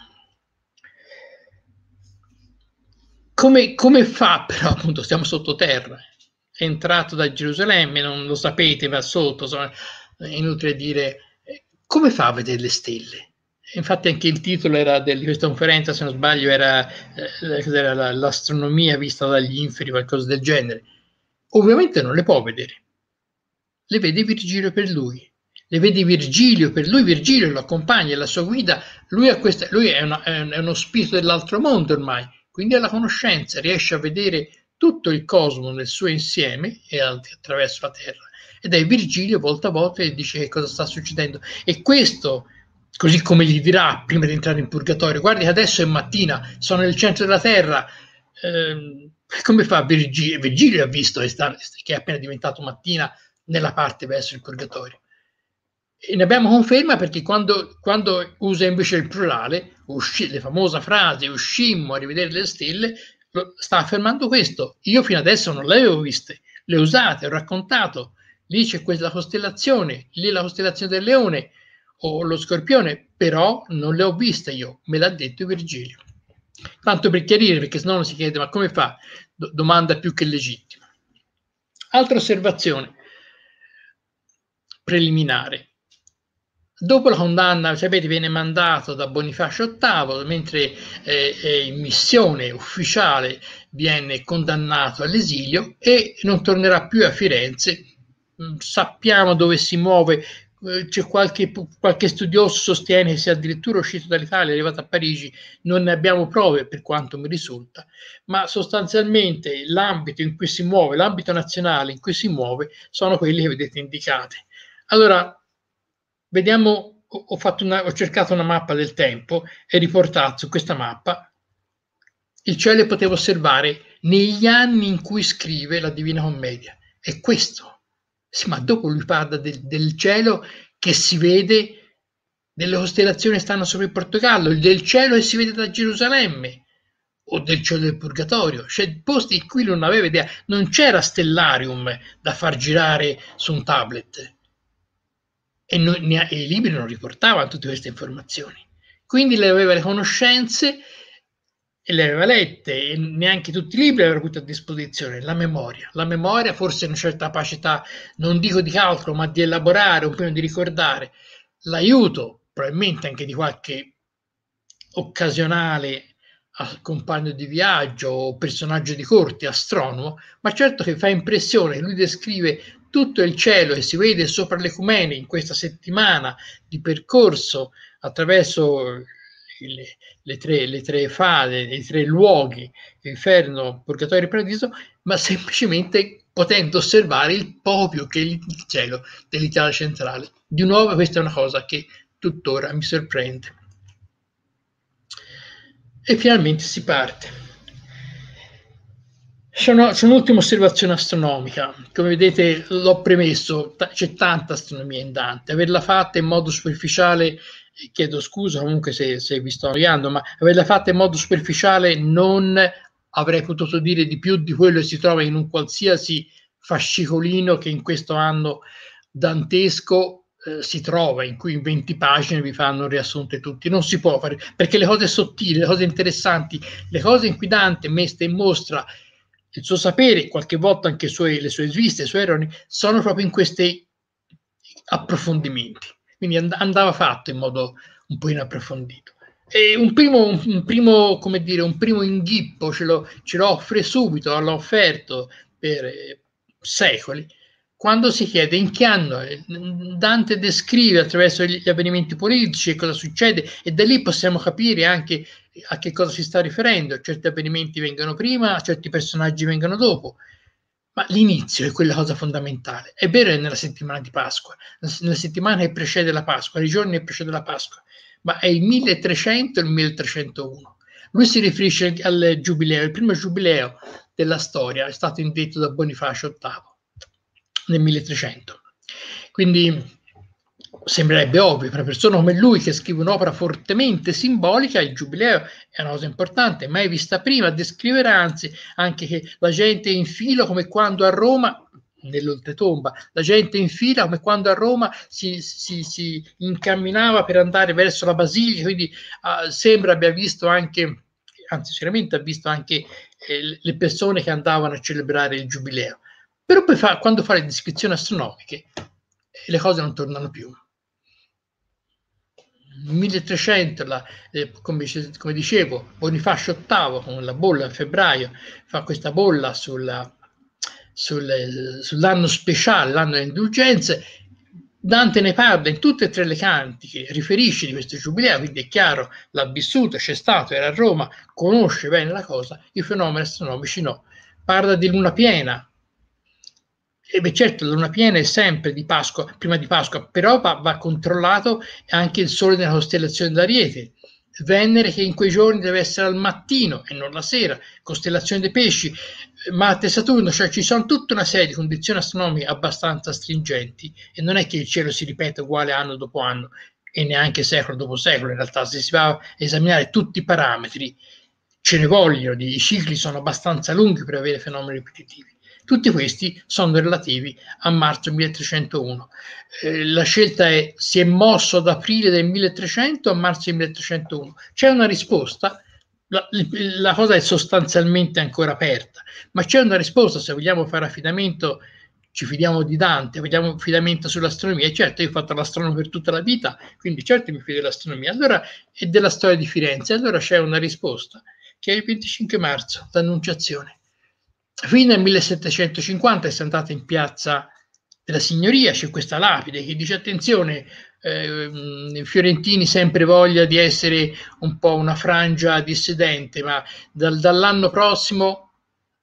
come, come fa però appunto, siamo sottoterra, entrato da Gerusalemme, non lo sapete, va sotto, insomma, è inutile dire eh, come fa a vedere le stelle? Infatti anche il titolo era di questa conferenza, se non sbaglio, era, eh, eh l'astronomia vista dagli inferi, qualcosa del genere. Ovviamente non le può vedere. Le vede Virgilio per lui. Le vede Virgilio per lui, Virgilio lo accompagna, è la sua guida. Lui, questa, lui è, una, è, uno spirito dell'altro mondo ormai, quindi ha la conoscenza, riesce a vedere tutto il cosmo nel suo insieme e attraverso la Terra. Ed è Virgilio volta a volta che dice che cosa sta succedendo. E questo, così come gli dirà prima di entrare in purgatorio, guardi che adesso è mattina, sono nel centro della Terra. Eh, *laughs* come fa Virgilio? Virgilio ha visto che è appena diventato mattina nella parte verso il purgatorio. E ne abbiamo conferma perché quando, quando usa invece il plurale, usci, le famose frasi uscimmo a rivedere le stelle, sta affermando questo. Io fino adesso non le avevo viste, le ho usate, ho raccontato. Lì c'è questa costellazione, lì la costellazione del leone o lo scorpione, però non le ho viste io, me l'ha detto Virgilio. Tanto per chiarire, perché sennò uno si chiede ma come fa? Do- domanda più che legittima. Altra osservazione preliminare. Dopo la condanna, sapete, viene mandato da Bonifacio VIII, mentre eh, in missione ufficiale viene condannato all'esilio e non tornerà più a Firenze. Mm, sappiamo dove si muove, eh, c'è qualche, qualche studioso sostiene che sia addirittura uscito dall'Italia, è arrivato a Parigi, non ne abbiamo prove per quanto mi risulta, ma sostanzialmente l'ambito in cui si muove, l'ambito nazionale in cui si muove, sono quelli che vedete indicate. Allora, Vediamo, ho, una, ho cercato una mappa del tempo e riportato su questa mappa il cielo poteva osservare negli anni in cui scrive la Divina Commedia. È questo. Sì, ma dopo lui parla del, del cielo che si vede, delle costellazioni che stanno sopra il Portogallo, del cielo che si vede da Gerusalemme o del cielo del purgatorio, cioè posti in cui non aveva idea, non c'era stellarium da far girare su un tablet e, non, ne, e i libri non riportavano tutte queste informazioni. Quindi le aveva le conoscenze e le aveva lette e neanche tutti i libri avevano avuto a disposizione la memoria. La memoria forse una certa capacità, non dico di calcolo, ma di elaborare, un po' di ricordare, l'aiuto probabilmente anche di qualche occasionale ah, compagno di viaggio o personaggio di corte, astronomo, ma certo che fa impressione, lui descrive tutto il cielo e si vede sopra le l'ecumene in questa settimana di percorso attraverso le, le, tre, le tre fasi, i tre luoghi, inferno, purgatorio e paradiso, ma semplicemente potendo osservare il poco più che il cielo dell'Italia centrale. Di nuovo questa è una cosa che tuttora mi sorprende. E finalmente si parte. C'è, una, c'è, un'ultima osservazione astronomica. Come vedete, l'ho premesso, t- c'è tanta astronomia in Dante. Averla fatta in modo superficiale, eh, chiedo scusa comunque se, se vi sto annoiando, ma averla fatta in modo superficiale non avrei potuto dire di più di quello che si trova in un qualsiasi fascicolino che in questo anno dantesco eh, si trova, in cui in 20 pagine vi fanno riassunte tutti. Non si può fare, perché le cose sottili, le cose interessanti, le cose in cui Dante messe in mostra il suo sapere, qualche volta anche sue, le sue sviste, i suoi errori, sono proprio in questi approfondimenti. Quindi and- andava fatto in modo un po' inapprofondito. E un primo, un primo, come dire, un primo inghippo ce lo, ce lo offre subito, l'ha offerto per eh, secoli, quando si chiede in che anno eh, Dante descrive attraverso gli avvenimenti politici cosa succede e da lì possiamo capire anche a che cosa si sta riferendo. Certi avvenimenti vengono prima, certi personaggi vengono dopo, ma l'inizio è quella cosa fondamentale. È vero che nella settimana di Pasqua, nella settimana che precede la Pasqua, nei giorni che precede la Pasqua, ma è il 1300 e il 1301. Lui si riferisce al giubileo, il primo giubileo della storia, è stato indetto da Bonifacio VIII nel 1300. Quindi sembrerebbe ovvio, per una persona come lui che scrive un'opera fortemente simbolica, il giubileo è una cosa importante, mai vista prima, descrivere anzi anche che la gente in fila come quando a Roma nell'oltretomba, la gente in fila come quando a Roma si, si, si incamminava per andare verso la Basilica, quindi uh, sembra abbia visto anche, anzi sicuramente ha visto anche eh, le persone che andavano a celebrare il giubileo. Però poi fa, quando fa le descrizioni astronomiche eh, le cose non tornano più. 1300, la, eh, come, come, dicevo, Bonifacio VIII con la bolla a febbraio fa questa bolla sulla, sul, sull'anno speciale, l'anno delle indulgenze. Dante ne parla in tutte e tre le cantiche, riferisce di questo giubileo, quindi è chiaro, l'ha vissuto, c'è stato, era a Roma, conosce bene la cosa, i fenomeni astronomici no. Parla di luna piena, e eh beh, certo, la luna piena è sempre di Pasqua, prima di Pasqua, però va, va controllato anche il sole nella costellazione d'Ariete. Venere che in quei giorni deve essere al mattino e non la sera, costellazione dei pesci, Marte Saturno, cioè ci sono tutta una serie di condizioni astronomiche abbastanza stringenti e non è che il cielo si ripete uguale anno dopo anno e neanche secolo dopo secolo, in realtà se si va a esaminare tutti i parametri ce ne vogliono, i cicli sono abbastanza lunghi per avere fenomeni ripetitivi. Tutti questi sono relativi a marzo 1301. Eh, la scelta è si è mosso ad aprile del 1300 a marzo 1301. C'è una risposta, la, la cosa è sostanzialmente ancora aperta, ma c'è una risposta se vogliamo fare affidamento ci fidiamo di Dante, vogliamo affidamento sull'astronomia, e certo io ho fatto l'astronomo per tutta la vita, quindi certo mi fido dell'astronomia, allora, e della storia di Firenze, allora c'è una risposta, che è il 25 marzo, l'annunciazione. Fino al 1750 è andata in piazza della Signoria, c'è questa lapide che dice attenzione, eh, fiorentini sempre voglia di essere un po' una frangia dissidente, ma dal, dall'anno prossimo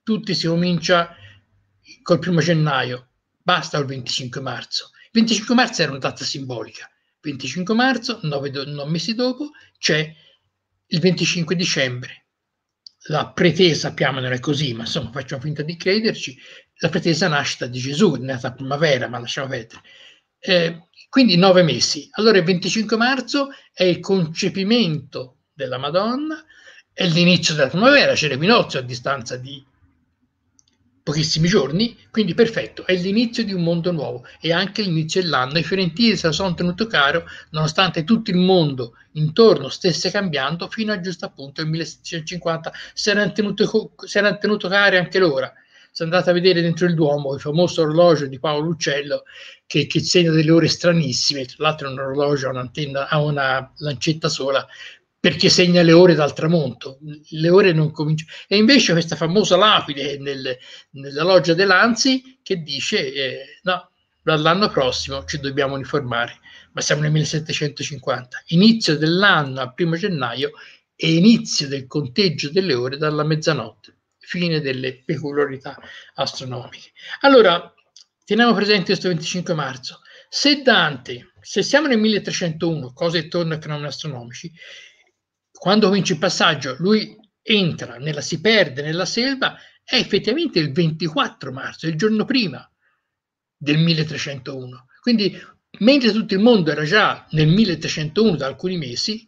tutti si comincia col primo gennaio, basta il 25 marzo. Il 25 marzo era una data simbolica, 25 marzo, nove, nove mesi dopo, c'è il 25 dicembre, la pretesa, chiamanela così, ma insomma facciamo finta di crederci, la pretesa nascita di Gesù, nata primavera, ma lasciamo perdere. Eh, quindi nove mesi. Allora il 25 marzo è il concepimento della Madonna, è l'inizio della primavera, c'è l'equinozio a distanza di pochissimi giorni, quindi perfetto, è l'inizio di un mondo nuovo e anche l'inizio dell'anno. I fiorentini se lo sono tenuto caro, nonostante tutto il mondo intorno stesse cambiando, fino a giusto appunto il 1650 si erano tenuto, si erano tenuto cari anche l'ora se andate a vedere dentro il Duomo il famoso orologio di Paolo Uccello che, che segna delle ore stranissime, tra l'altro è un orologio ha un'antenna, ha una lancetta sola, perché segna le ore dal tramonto, le ore non cominciano. E invece questa famosa lapide nel, nella loggia dell'Anzi che dice eh, no, dall'anno prossimo ci dobbiamo uniformare, ma siamo nel 1750, inizio dell'anno al primo gennaio e inizio del conteggio delle ore dalla mezzanotte, fine delle peculiarità astronomiche. Allora, teniamo presente questo 25 marzo. Se Dante, se siamo nel 1301, cose intorno ai fenomeni astronomici, quando vince il passaggio lui entra, nella, si perde nella selva, è effettivamente il 24 marzo, il giorno prima del 1301. Quindi, mentre tutto il mondo era già nel 1301 da alcuni mesi,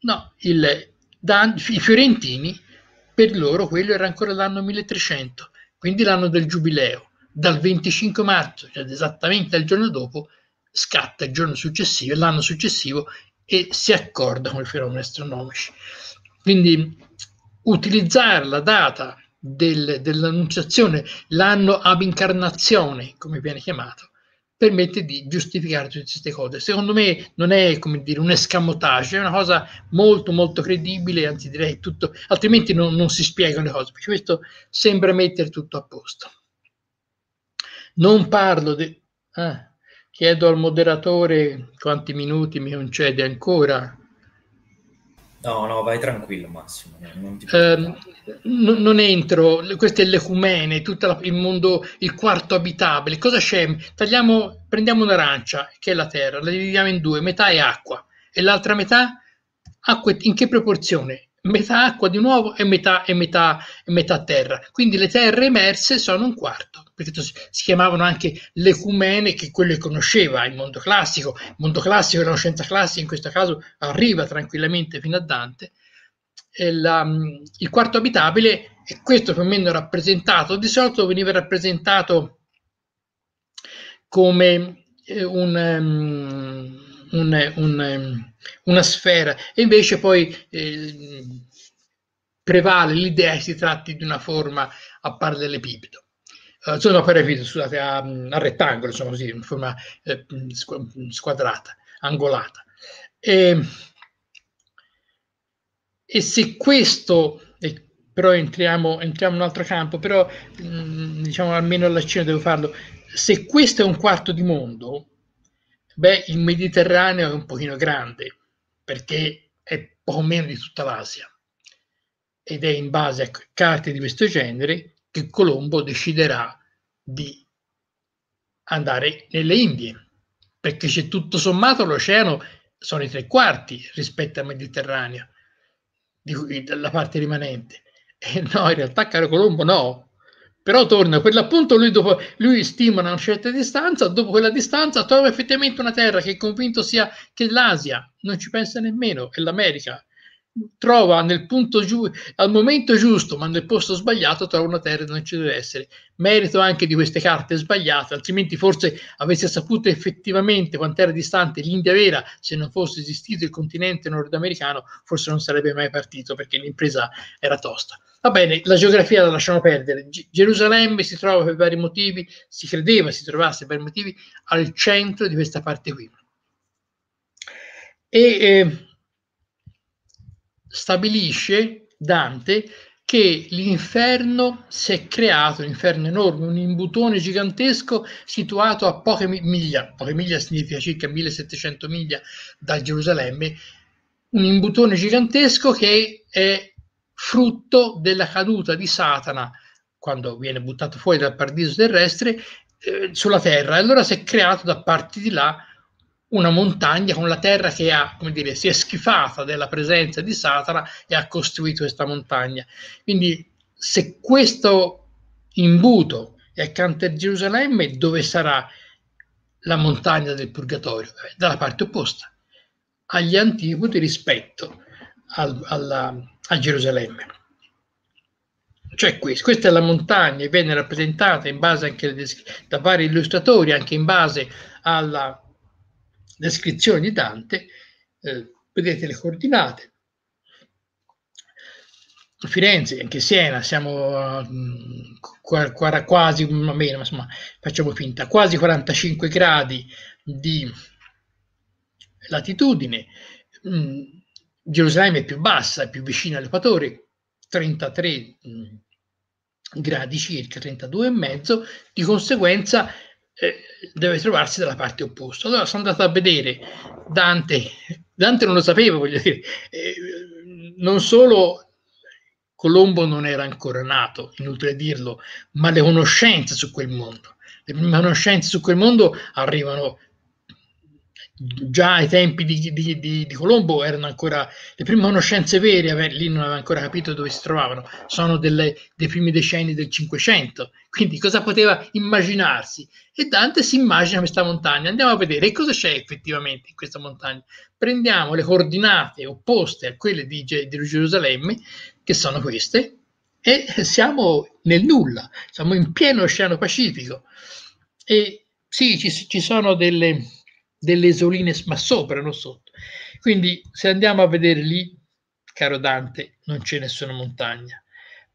no, il, da, i fiorentini, per loro quello era ancora l'anno 1300, quindi l'anno del giubileo. Dal 25 marzo, cioè esattamente al giorno dopo, scatta il giorno successivo, l'anno successivo, e si accorda con i fenomeni astronomici. Quindi utilizzare la data del, dell'annunciazione, l'anno ab incarnazione, come viene chiamato, permette di giustificare tutte queste cose. Secondo me non è come dire un escamotage, è una cosa molto molto credibile, anzi direi tutto, altrimenti non, non si spiegano le cose, perché questo sembra mettere tutto a posto. Non parlo di... Ah. Eh? Chiedo al moderatore quanti minuti mi concede ancora. No, no, vai tranquillo Massimo. Non, eh, n- non entro, queste è l'ecumene, tutto il mondo, il quarto abitabile. Cosa c'è? Tagliamo, prendiamo un'arancia, che è la terra, la dividiamo in due, metà è acqua e l'altra metà acqua in che proporzione? Metà acqua di nuovo e metà, e metà, e metà terra. Quindi le terre emerse sono un quarto perché si chiamavano anche le ecumene che quello che conosceva il mondo classico, il mondo classico era una scienza classica, in questo caso arriva tranquillamente fino a Dante. La, mm, il quarto abitabile è questo più o meno rappresentato, di solito veniva rappresentato come eh, mm, un, un, un, mm, una sfera e invece poi eh, prevale l'idea che si tratti di una forma a parallelepipedo. Eh, sono cioè, no, scusate, a, mm, a, rettangolo, insomma, così, in forma eh, mm, mm, squadrata, angolata. E, e se questo, e però entriamo, entriamo in un altro campo, però mh, diciamo almeno alla Cina devo farlo, se questo è un quarto di mondo, beh, il Mediterraneo è un pochino grande, perché è poco meno di tutta l'Asia ed è in base a carte di questo genere che Colombo deciderà di andare nelle Indie, perché c'è tutto sommato l'oceano sono i tre quarti rispetto al Mediterraneo, di, cui, la parte rimanente. E eh, no, in realtà caro Colombo no, però torna, per l'appunto lui, dopo, lui stima una certa distanza, dopo quella distanza trova effettivamente una terra che è convinto sia che l'Asia, non ci pensa nemmeno, è l'America, trova nel punto giusto, al momento giusto, ma nel posto sbagliato, trova una terra dove non ci deve essere. Merito anche di queste carte sbagliate, altrimenti forse avesse saputo effettivamente quant'era distante l'India vera se non fosse esistito il continente nordamericano, forse non sarebbe mai partito perché l'impresa era tosta. Va bene, la geografia la lasciamo perdere. G- Gerusalemme si trova per vari motivi, si credeva si trovasse per vari motivi al centro di questa parte qui. E eh, stabilisce Dante che l'inferno si è creato, un inferno enorme, un imbutone gigantesco situato a poche miglia, poche miglia significa circa 1700 miglia da Gerusalemme, un imbutone gigantesco che è frutto della caduta di Satana quando viene buttato fuori dal paradiso terrestre eh, sulla terra. E allora si è creato da parte di là una montagna con la terra che ha, come dire, si è schifata della presenza di Satana e ha costruito questa montagna. Quindi se questo imbuto è accanto a Gerusalemme, dove sarà la montagna del purgatorio? Eh, dalla parte opposta, agli antipodi rispetto al, alla, a Gerusalemme. Cioè questo, questa è la montagna e viene rappresentata in base anche da vari illustratori, anche in base alla descrizione di Dante, eh, vedete le coordinate. Firenze, anche Siena, siamo mh, mm, quasi, mm, ma meno, insomma, facciamo finta, quasi 45 gradi di latitudine. Mh, mm, Gerusalemme è più bassa, è più vicina all'equatore, 33 mh, gradi circa, 32,5, di conseguenza eh, deve trovarsi dalla parte opposta. Allora sono andato a vedere Dante, Dante non lo sapeva, voglio dire, eh, non solo Colombo non era ancora nato, inutile dirlo, ma le conoscenze su quel mondo, le prime conoscenze su quel mondo arrivano già ai tempi di, di, di, di, Colombo erano ancora le prime conoscenze vere, lì non aveva ancora capito dove si trovavano, sono delle, dei primi decenni del Cinquecento, quindi cosa poteva immaginarsi? E Dante si immagina questa montagna, andiamo a vedere cosa c'è effettivamente in questa montagna. Prendiamo le coordinate opposte a quelle di, Gerusalemme, che sono queste, e siamo nel nulla, siamo in pieno Oceano Pacifico. E sì, ci, ci sono delle delle isoline, ma sopra, non sotto. Quindi se andiamo a vedere lì, caro Dante, non c'è nessuna montagna.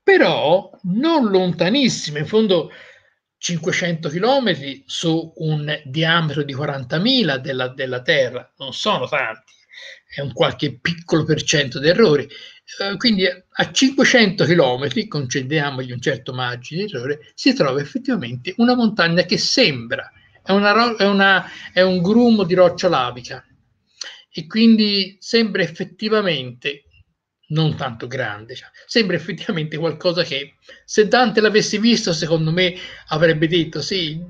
Però non lontanissima, in fondo 500 km su un diametro di 40.000 della, della Terra, non sono tanti, è un qualche piccolo per cento di eh, quindi a 500 km, concediamogli un certo margine di errore, si trova effettivamente una montagna che sembra è, una, è, una, è un grumo di roccia lavica e quindi sembra effettivamente non tanto grande, cioè, sembra effettivamente qualcosa che se Dante l'avesse visto, secondo me avrebbe detto sì,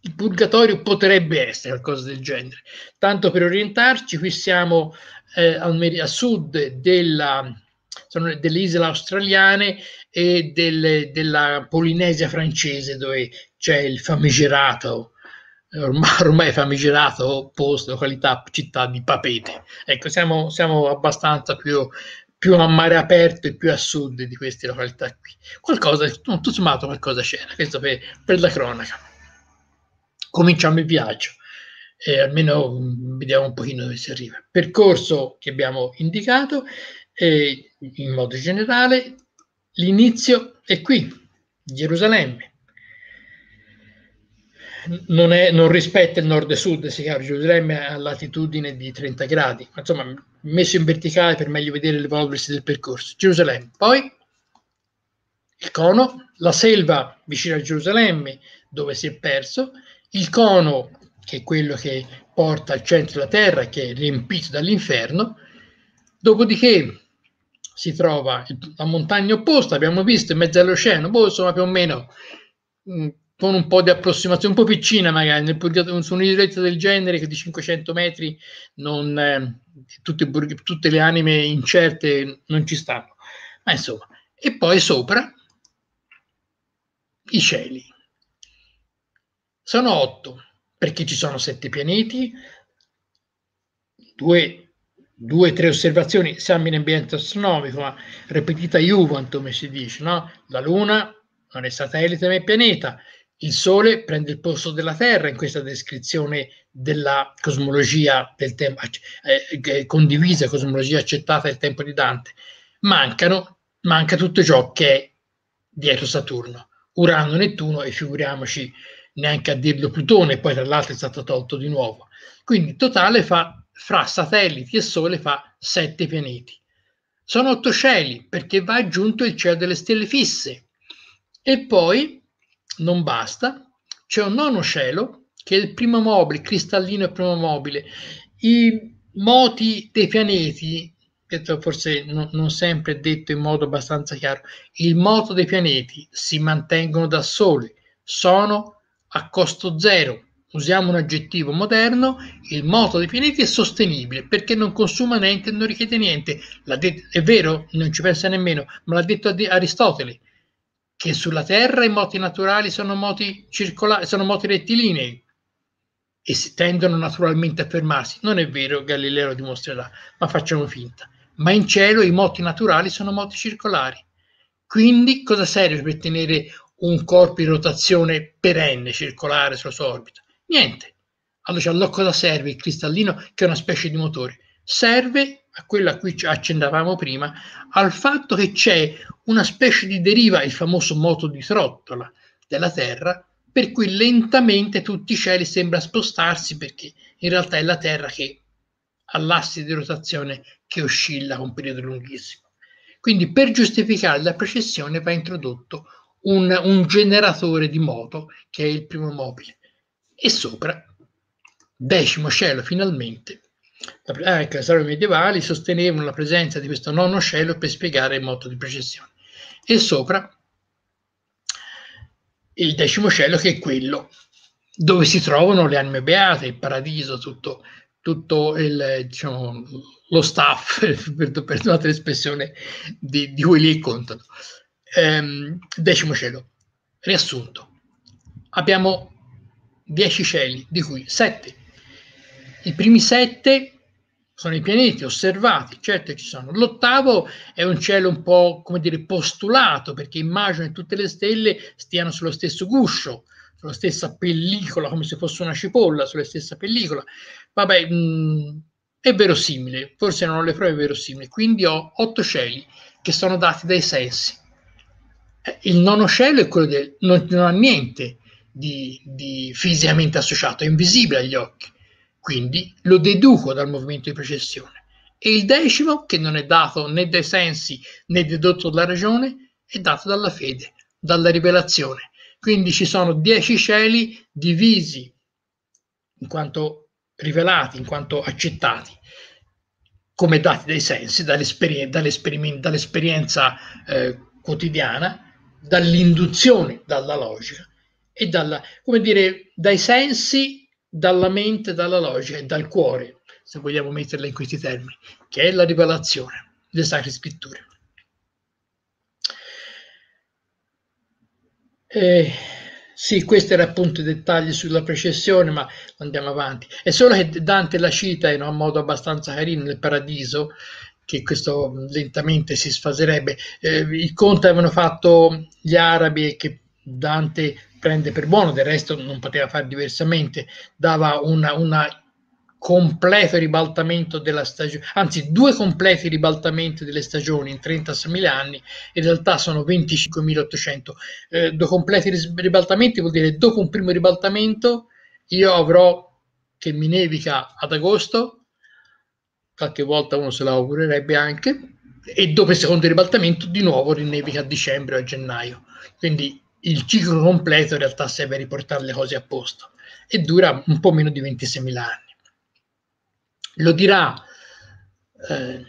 il purgatorio potrebbe essere qualcosa del genere. Tanto per orientarci, qui siamo eh, a sud della, delle isole australiane e delle, della Polinesia francese dove c'è il famigerato eh, *laughs* ormai, ormai famigerato posto, località, città di Papete. Ecco, siamo, siamo abbastanza più, più a mare aperto e più a sud di queste località qui. Qualcosa, tutto sommato qualcosa c'era, questo per, per la cronaca. Cominciamo il viaggio, eh, almeno mm, vediamo un pochino dove si arriva. Percorso che abbiamo indicato, eh, in modo generale, l'inizio è qui, Gerusalemme, non, è, non, rispetta il nord e sud, si chiama Gerusalemme a latitudine di 30 gradi, insomma messo in verticale per meglio vedere l'evolversi del percorso. Gerusalemme, poi il cono, la selva vicino a Gerusalemme dove si è perso, il cono che è quello che porta al centro della terra, che è riempito dall'inferno, dopodiché si trova la montagna opposta, abbiamo visto in mezzo all'oceano, boh, insomma più o meno... Mh, mm, con un po' di approssimazione, un po' piccina magari, nel, su un'isoletta del genere che di 500 metri non, eh, tutte, tutte, le anime incerte non ci stanno. Ma insomma, e poi sopra i cieli. Sono otto, perché ci sono sette pianeti, due, due tre osservazioni, siamo in ambiente astronomico, ma ripetita come si dice, no? La Luna non è satellite ma è pianeta, il Sole prende il posto della Terra in questa descrizione della cosmologia del tempo, eh, condivisa, cosmologia accettata del tempo di Dante. Mancano, manca tutto ciò che è dietro Saturno, Urano, Nettuno e figuriamoci neanche a dirlo Plutone, poi tra l'altro è stato tolto di nuovo. Quindi totale fa, fra satelliti e Sole fa sette pianeti. Sono otto cieli perché va aggiunto il cielo delle stelle fisse. E poi non basta. C'è un nono cielo che è il primo mobile, cristallino e primo mobile. I moti dei pianeti, forse no, non sempre detto in modo abbastanza chiaro, il moto dei pianeti si mantengono da soli, sono a costo zero. Usiamo un aggettivo moderno, il moto dei pianeti è sostenibile perché non consuma niente, non richiede niente. De- è vero, non ci pensa nemmeno, ma l'ha detto Aristotele che sulla Terra i moti naturali sono moti, circolari, sono moti rettilinei e si tendono naturalmente a fermarsi. Non è vero, Galileo dimostrerà, ma facciamo finta. Ma in cielo i moti naturali sono moti circolari. Quindi cosa serve per tenere un corpo in rotazione perenne, circolare sulla sua orbita? Niente. Allora, allora cosa serve il cristallino che è una specie di motore? Serve a quello a cui accennavamo prima, al fatto che c'è una specie di deriva, il famoso moto di trottola della Terra, per cui lentamente tutti i cieli sembra spostarsi perché in realtà è la Terra che ha l'asse di rotazione che oscilla con un periodo lunghissimo. Quindi per giustificare la precessione va introdotto un, un generatore di moto che è il primo mobile e sopra, decimo cielo finalmente, anche le storie medievali sostenevano la presenza di questo nono cielo per spiegare il moto di precessione e sopra il decimo cielo che è quello dove si trovano le anime beate, il paradiso, tutto, tutto il, diciamo, lo staff, *laughs* per, per un'altra espressione, di, di cui lì contano. Ehm, decimo cielo, riassunto. Abbiamo dieci cieli, di cui sette. I primi sette sono i pianeti osservati, certo ci sono. L'ottavo è un cielo un po', come dire, postulato, perché immagino che tutte le stelle stiano sullo stesso guscio, sulla stessa pellicola, come se fosse una cipolla, sulla stessa pellicola. Vabbè, mh, mm, è verosimile, forse non ho le prove verosimili, quindi ho otto cieli che sono dati dai sensi. Eh, il nono cielo è quello del... non, non ha niente di, di fisicamente associato, è invisibile agli occhi quindi lo deduco dal movimento di precessione. E il decimo, che non è dato né dai sensi né dedotto dalla ragione, è dato dalla fede, dalla rivelazione. Quindi ci sono dieci cieli divisi in quanto rivelati, in quanto accettati, come dati dai sensi, dall'esper- dall'esper- dall'esperienza eh, quotidiana, dall'induzione, dalla logica e dalla, come dire, dai sensi dalla mente, dalla logica e dal cuore, se vogliamo metterla in questi termini, che è la rivelazione delle Sacre Scritture. Eh, sì, questo era appunto i dettagli sulla precessione, ma andiamo avanti. È solo che Dante la cita in un modo abbastanza carino nel paradiso, che questo lentamente si sfaserebbe. Eh, I conti avevano fatto gli arabi che Dante prende per buono, del resto non poteva fare diversamente, dava un completo ribaltamento della stagione, anzi due completi ribaltamenti delle stagioni in 36.000 anni, in realtà sono 25.800. Eh, due completi ribaltamenti vuol dire dopo un primo ribaltamento io avrò che mi nevica ad agosto, qualche volta uno se augurerebbe anche, e dopo il secondo ribaltamento di nuovo rinnevica a dicembre o a gennaio. Quindi il ciclo completo in realtà serve a riportare le cose a posto e dura un po' meno di 26.000 anni. Lo dirà eh,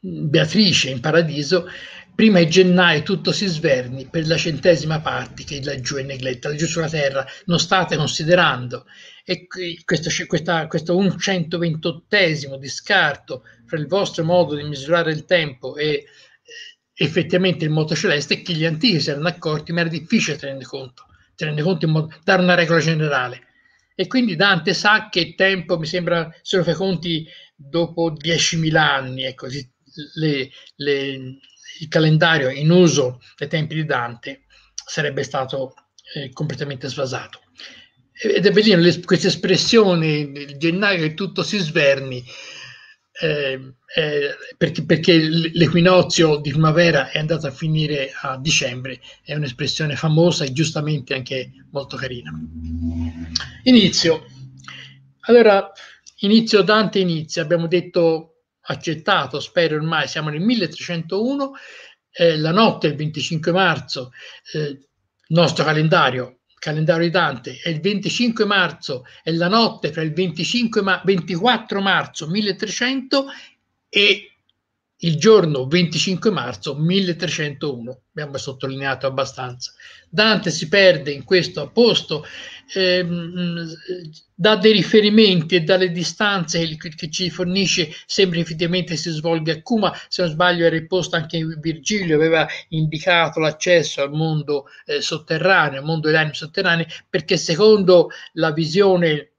Beatrice in paradiso, prima di gennaio tutto si sverni per la centesima parte che laggiù è negletta, laggiù sulla terra non state considerando e questo, questa, questo un 128 di scarto fra il vostro modo di misurare il tempo e effettivamente il moto celeste che gli antichi si erano accorti, ma era difficile tenere conto, tenerne conto in modo, dare una regola generale. E quindi Dante sa che tempo, mi sembra, se lo fai conti, dopo 10.000 anni, ecco, le, le, il calendario in uso ai tempi di Dante sarebbe stato eh, completamente svasato. Ed è bellino questa espressione, il gennaio che tutto si sverni, eh, eh, perché, perché l'equinozio di primavera è andato a finire a dicembre, è un'espressione famosa e giustamente anche molto carina. Inizio. Allora, inizio Dante inizia, abbiamo detto accettato, spero ormai, siamo nel 1301, eh, la notte del 25 marzo, il eh, nostro calendario calendario di Dante è il 25 marzo, è la notte fra il 25 ma- 24 marzo 1300 e il giorno 25 marzo 1301, abbiamo sottolineato abbastanza. Dante si perde in questo posto, ehm, dà dei riferimenti e dalle distanze che, che, ci fornisce, sembra effettivamente si svolga a Cuma, se non sbaglio era il posto anche Virgilio, aveva indicato l'accesso al mondo eh, sotterraneo, al mondo dei rami sotterranei, perché secondo la visione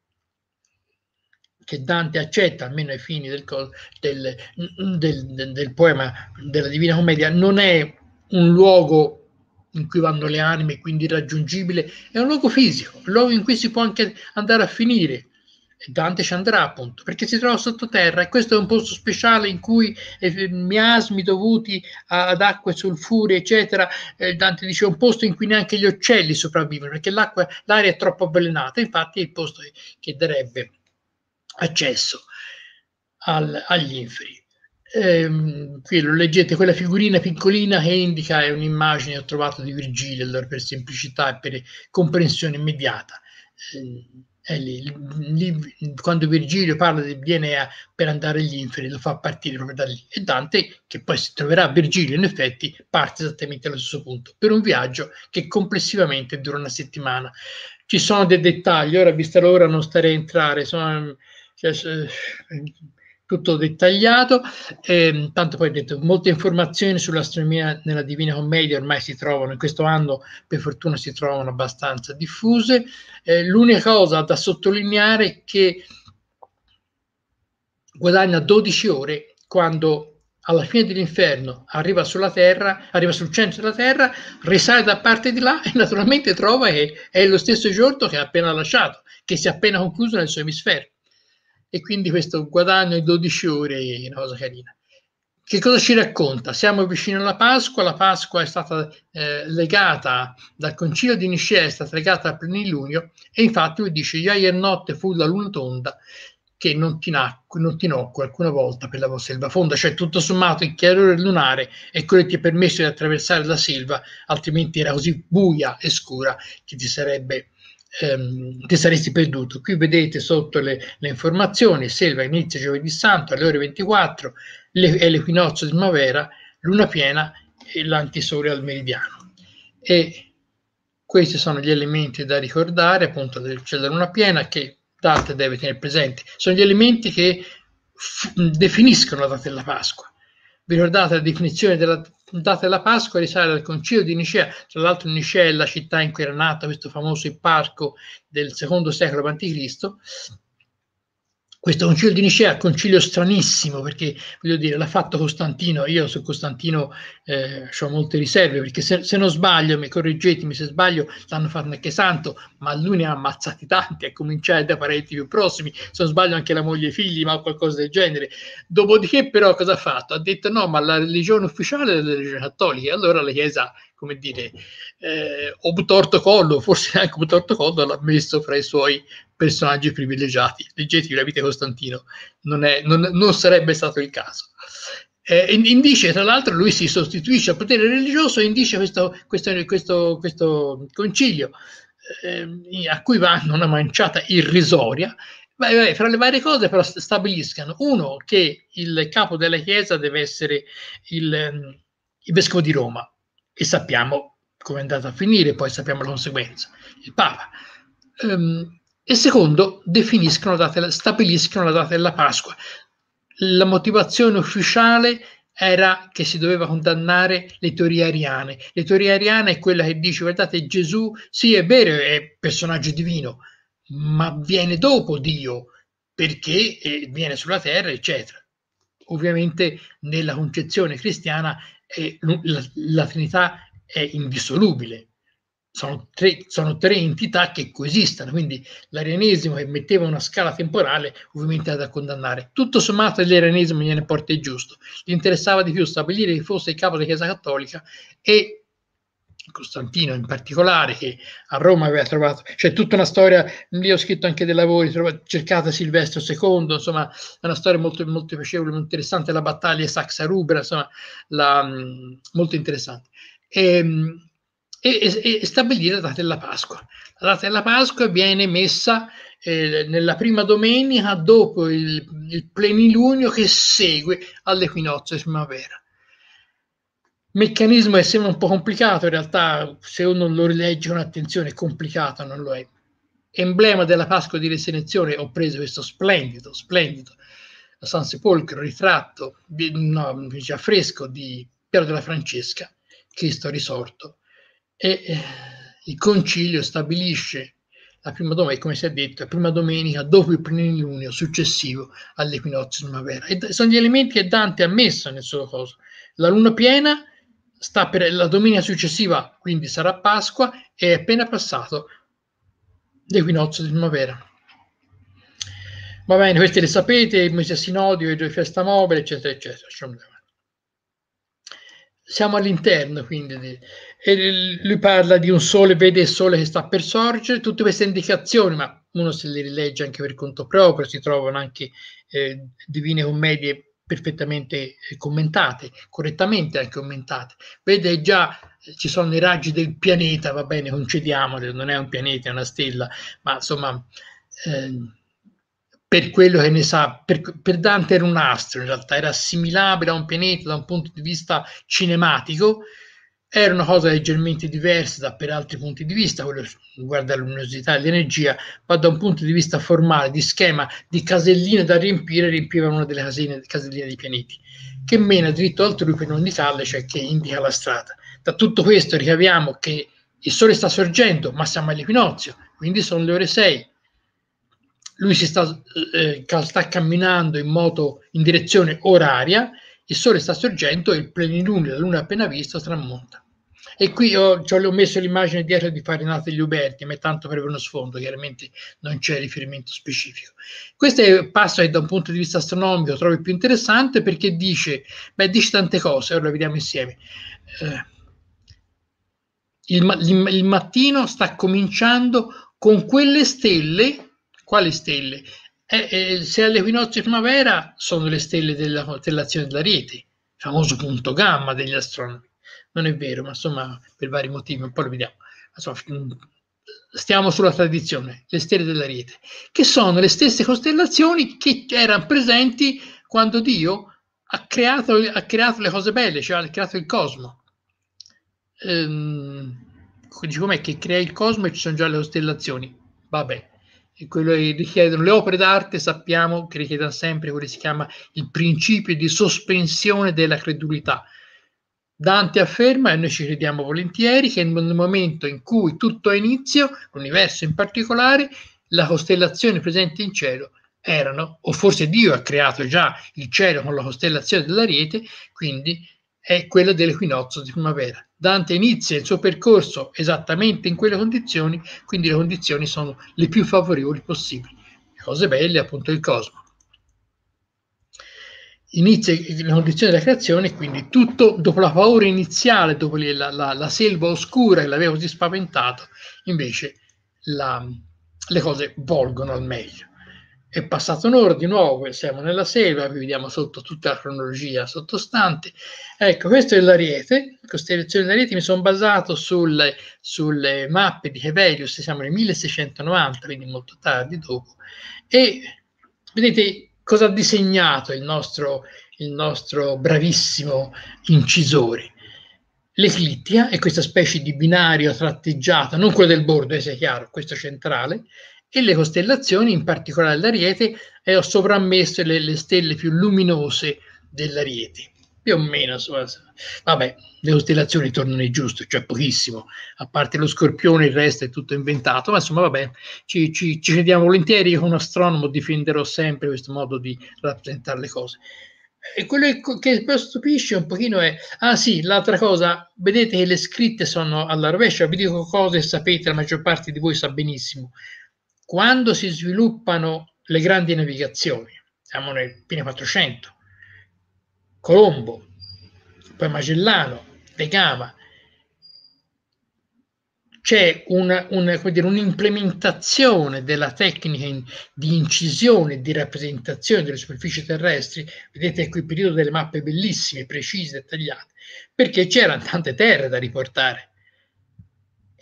che Dante accetta, almeno ai fini del, del, del, del poema della Divina Commedia, non è un luogo in cui vanno le anime, quindi irraggiungibile, è un luogo fisico, un luogo in cui si può anche andare a finire. Dante ci andrà appunto perché si trova sottoterra e questo è un posto speciale in cui eh, miasmi dovuti a, ad acque sulfure eccetera eh, Dante dice un posto in cui neanche gli uccelli sopravvivono perché l'acqua, l'aria è troppo avvelenata infatti è il posto che darebbe accesso al, agli inferi. Eh, qui lo leggete, quella figurina piccolina che indica è un'immagine che ho trovato di Virgilio, allora per semplicità e per comprensione immediata. Eh, lì, lì, quando Virgilio parla di DNA per andare agli inferi lo fa partire proprio da lì e Dante, che poi si troverà a Virgilio in effetti, parte esattamente allo stesso punto per un viaggio che complessivamente dura una settimana. Ci sono dei dettagli, ora vista l'ora non starei a entrare, sono cioè, eh, tutto dettagliato, eh, tanto poi detto, molte informazioni sull'astronomia nella Divina Commedia ormai si trovano, in questo anno per fortuna si trovano abbastanza diffuse. Eh, l'unica cosa da sottolineare è che guadagna 12 ore quando alla fine dell'inferno arriva sulla terra, arriva sul centro della terra, risale da parte di là *laughs* e naturalmente trova che è lo stesso giorno che ha appena lasciato, che si è appena concluso nel suo emisfero e quindi questo guadagno di 12 ore è una cosa carina. Che cosa ci racconta? Siamo vicini alla Pasqua, la Pasqua è stata eh, legata dal concilio di Nicea, è stata legata al plenilunio e infatti lui dice, ieri notte fu la luna tonda che non ti, nacque, non ti nocque alcuna volta per la vostra selva fonda, cioè tutto sommato il chiarore lunare è quello che ti ha permesso di attraversare la selva, altrimenti era così buia e scura che ti sarebbe ehm, ti saresti perduto. Qui vedete sotto le, le, informazioni, selva inizia giovedì santo alle ore 24, le, è l'equinozio di primavera, luna piena e l'antisole al meridiano. E questi sono gli elementi da ricordare, appunto c'è cioè la luna piena che Dante deve tenere presente, sono gli elementi che f- definiscono la data della Pasqua. Vi ricordate la definizione della puntata della Pasqua risale al concilio di Nicea, tra l'altro Nicea è la città in cui era nato questo famoso parco del secondo secolo a.C., questo concilio di Nicea è un concilio stranissimo perché voglio dire l'ha fatto Costantino io su Costantino eh, ho molte riserve, perché se, se non sbaglio, mi correggetemi se sbaglio, l'hanno fatto anche Santo, ma lui ne ha ammazzati tanti, a cominciare da parenti più prossimi, se non sbaglio anche la moglie e i figli, ma qualcosa del genere. Dopodiché però cosa ha fatto? Ha detto no, ma la religione ufficiale è la religione cattolica, e allora la Chiesa come dire, eh, obtorto collo, forse *laughs* anche obtorto collo l'ha messo fra i suoi personaggi privilegiati. Leggetevi la vita di Costantino, non, è, non, non, sarebbe stato il caso. Eh, indice, tra l'altro, lui si sostituisce al potere religioso e indice questo, questo, questo, questo concilio eh, a cui vanno una manciata irrisoria. Beh, beh, fra le varie cose, però, stabiliscano uno che il capo della Chiesa deve essere il, ehm, il vescovo di Roma, e sappiamo come è andata a finire, poi sappiamo la conseguenza, il Papa. Um, e secondo, definiscono date, stabiliscono la data della Pasqua la motivazione ufficiale era che si doveva condannare le teorie ariane. Le teorie ariane è quella che dice, guardate, Gesù sì è vero, è personaggio divino, ma viene dopo Dio perché eh, viene sulla terra, eccetera. Ovviamente nella concezione cristiana eh, la, la Trinità è indissolubile, sono tre, sono tre, entità che coesistono, quindi l'arianesimo che metteva una scala temporale ovviamente è da condannare. Tutto sommato l'arianesimo gliene porta il giusto, gli interessava di più stabilire chi fosse il capo della Chiesa Cattolica e Costantino in particolare che a Roma aveva trovato, c'è cioè tutta una storia, lì ho scritto anche dei lavori, cercate Silvestro II, insomma è una storia molto, molto piacevole, molto interessante, la battaglia Saxa Rubra, insomma la, mm, molto interessante. E, ehm, e, e stabilire la data della Pasqua. La data della Pasqua viene messa eh, nella prima domenica dopo il, il plenilunio che segue all'equinozio di primavera. Il meccanismo è sembra un po' complicato, in realtà se uno lo rilegge con attenzione è complicato, non lo è. Emblema della Pasqua di Resurrezione, ho preso questo splendido, splendido San Sepolcro, ritratto, no, già fresco di Piero della Francesca, Cristo risorto, e eh, il concilio stabilisce la prima domenica, come si è detto, la prima domenica dopo il primo plenilunio successivo all'equinozio di primavera. E sono gli elementi che Dante ha messo nel suo coso. La luna piena sta per la domenica successiva, quindi sarà Pasqua, e è appena passato l'equinozio di primavera. Va bene, queste le sapete, il mese sinodio, il due di festa mobile, eccetera, eccetera. Siamo all'interno quindi di, e lui parla di un sole, vede il sole che sta per sorgere, tutte queste indicazioni, ma uno se le rilegge anche per conto proprio, si trovano anche eh, divine commedie perfettamente eh, commentate, correttamente anche commentate. Vede già ci sono i raggi del pianeta, va bene, concediamolo, non è un pianeta, è una stella, ma insomma, eh, per quello che ne sa, per, per, Dante era un astro in realtà, era assimilabile a un pianeta da un punto di vista cinematico, era una cosa leggermente diversa per altri punti di vista, quello riguarda la luminosità e l'energia, ma da un punto di vista formale, di schema, di caselline da riempire, riempiva una delle casine, caselline dei pianeti, che mena dritto altrui per non di talle, cioè che indica la strada. Da tutto questo ricaviamo che il Sole sta sorgendo, ma siamo all'equinozio, quindi sono le ore 6. Lui si sta, eh, eh, sta camminando in moto in direzione oraria il sole sta sorgendo e il plenilunio, la luna appena vista, tramonta. E qui ho, cioè, ho messo l'immagine dietro di Farinate degli Uberti, ma è tanto per uno sfondo, chiaramente non c'è riferimento specifico. Questo è un passo che da un punto di vista astronomico trovo più interessante perché dice, beh, dice tante cose, ora lo vediamo insieme. Eh, il, il, il mattino sta cominciando con quelle stelle, quali stelle? eh, eh, se all'equinozio primavera sono le stelle della costellazione della dell'Ariete, famoso punto gamma degli astronomi. Non è vero, ma insomma, per vari motivi, un po' lo vediamo. Insomma, mm, stiamo sulla tradizione, le stelle della rete, che sono le stesse costellazioni che erano presenti quando Dio ha creato, ha creato le cose belle, cioè ha creato il cosmo. Ehm, com'è che crea il cosmo e ci sono già le costellazioni? Vabbè quello che richiedono le opere d'arte, sappiamo che richiedono sempre quello che si chiama il principio di sospensione della credulità. Dante afferma, e noi ci crediamo volentieri, che nel momento in cui tutto ha inizio, l'universo in particolare, la costellazione presente in cielo erano, o forse Dio ha creato già il cielo con la costellazione dell'ariete, quindi è quella dell'equinozio di primavera. Dante inizia il suo percorso esattamente in quelle condizioni, quindi le condizioni sono le più favorevoli possibili. Le cose belle, appunto, il cosmo. Inizia le condizioni della creazione, quindi tutto dopo la paura iniziale, dopo la, la, la selva oscura che l'aveva così spaventato, invece la, le cose volgono al meglio. È passato un'ora di nuovo, siamo nella selva, vi vediamo sotto tutta la cronologia sottostante. Ecco, questo è l'Ariete, costellazione dell'Ariete, mi sono basato sulle, sulle mappe di Hevelius, siamo nel 1690, quindi molto tardi dopo, e vedete cosa ha disegnato il nostro, il nostro bravissimo incisore l'eclittia è questa specie di binario tratteggiato, non quello del bordo, è eh, chiaro, questo centrale, e le costellazioni, in particolare l'Ariete, e eh, ho sovrammesso le, le stelle più luminose dell'Ariete. Più o meno, vabbè, le costellazioni tornano giusto, cioè pochissimo, a parte lo scorpione, il resto è tutto inventato, ma insomma, vabbè, ci, ci, ci crediamo volentieri. Io, come astronomo, difenderò sempre questo modo di rappresentare le cose. E quello che poi stupisce un pochino è, ah sì, l'altra cosa, vedete che le scritte sono alla rovescia, vi dico cose sapete, la maggior parte di voi sa benissimo, quando si sviluppano le grandi navigazioni, siamo nel Pino 400, Colombo, poi Magellano, De Gama, c'è un, un, dire, un'implementazione della tecnica in, di incisione, di rappresentazione delle superfici terrestri, vedete qui il periodo delle mappe bellissime, precise, dettagliate, perché c'erano tante terre da riportare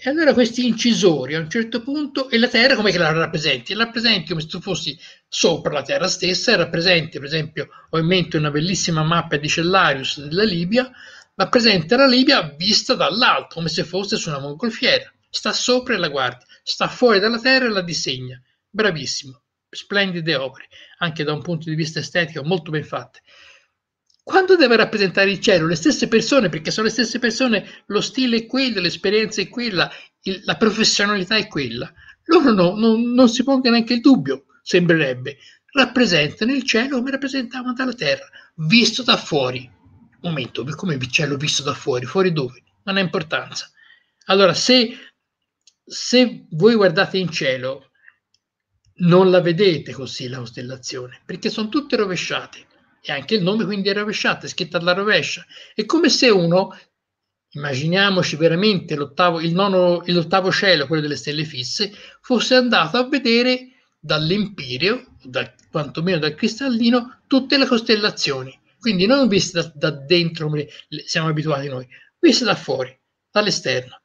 e allora questi incisori a un certo punto, e la Terra come che la rappresenti? La rappresenti come se tu fossi sopra la Terra stessa e rappresenti, per esempio, ho in mente una bellissima mappa di Cellarius della Libia, rappresenta la Libia vista dall'alto, come se fosse su una mongolfiera. Sta sopra e la guardi, sta fuori dalla Terra e la disegna. Bravissimo, splendide opere, anche da un punto di vista estetico molto ben fatte quando deve rappresentare il cielo, le stesse persone, perché sono le stesse persone, lo stile è quello, l'esperienza è quella, il, la professionalità è quella. Loro no, no, non si pongono neanche il dubbio, sembrerebbe. Rappresentano il cielo come rappresentavano dalla terra, visto da fuori. Momento, come il cielo visto da fuori? Fuori dove? Non ha importanza. Allora, se, se voi guardate in cielo, non la vedete così la costellazione, perché sono tutte rovesciate e anche il nome quindi è rovesciato, è scritto alla rovescia. È come se uno, immaginiamoci veramente l'ottavo, il nono, l'ottavo cielo, quello delle stelle fisse, fosse andato a vedere dall'Empireo, da, quantomeno dal cristallino, tutte le costellazioni. Quindi non viste da, da dentro come siamo abituati noi, viste da fuori, dall'esterno.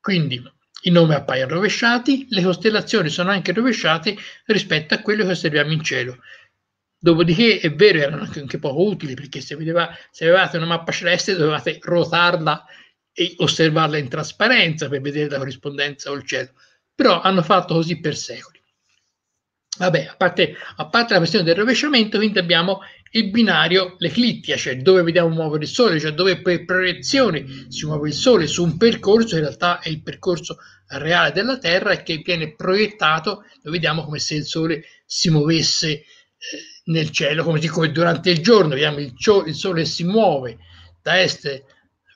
Quindi i nomi appaiono rovesciati, le costellazioni sono anche rovesciate rispetto a quelle che osserviamo in cielo. Dopodiché è vero, erano anche poco utili perché se, vedeva, se avevate una mappa celeste dovevate rotarla e osservarla in trasparenza per vedere la corrispondenza o il cielo, però hanno fatto così per secoli. Vabbè, a parte, a parte, la questione del rovesciamento, quindi abbiamo il binario l'eclittia, cioè dove vediamo muovere il Sole, cioè dove per proiezione si muove il Sole su un percorso, in realtà è il percorso reale della Terra e che viene proiettato, lo vediamo come se il Sole si muovesse eh, nel cielo, come, dico, durante il giorno vediamo il, il sole si muove da est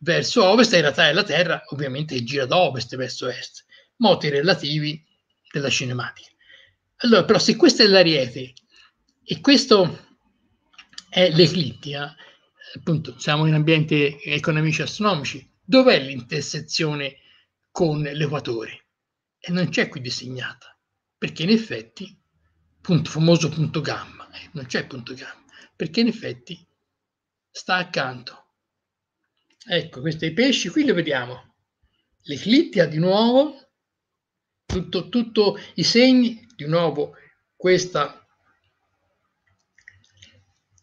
verso ovest, e in realtà la Terra ovviamente gira da ovest verso est, moti relativi della cinematica. Allora, però se questa è l'ariete e questo è l'eclittica, appunto siamo in ambienti economici astronomici, dov'è l'intersezione con l'equatore? E non c'è qui disegnata, perché in effetti, punto famoso punto gamma, non c'è punto gamma, perché in effetti sta accanto. Ecco, questi pesci qui li vediamo. L'eclittia di nuovo, tutto, tutto i segni, di nuovo questa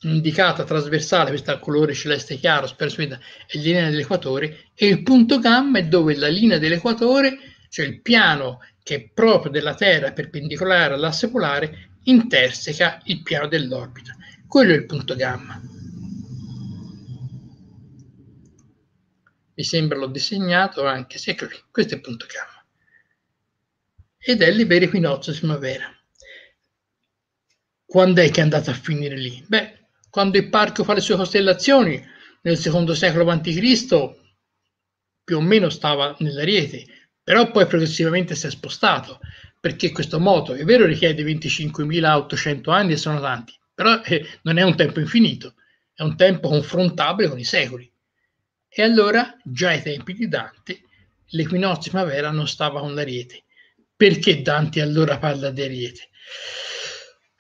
indicata trasversale, questa colore celeste chiaro, spersuita, è la linea dell'equatore, e il punto gamma è dove la linea dell'equatore, cioè il piano che è proprio della Terra perpendicolare all'asse polare, interseca il piano dell'orbita. Quello è il punto gamma. Mi sembra l'ho disegnato anche se ecco questo è il punto gamma. Ed è l'iberiquinozio di primavera. Quando è che è andato a finire lì? Beh, quando il parco fa le sue costellazioni, nel secondo secolo a.C., più o meno stava nell'Ariete, però poi progressivamente si è spostato perché questo moto è vero richiede 25.800 anni e sono tanti, però eh, non è un tempo infinito, è un tempo confrontabile con i secoli. E allora, già ai tempi di Dante, l'equinozio di primavera non stava con l'ariete. Perché Dante allora parla di ariete?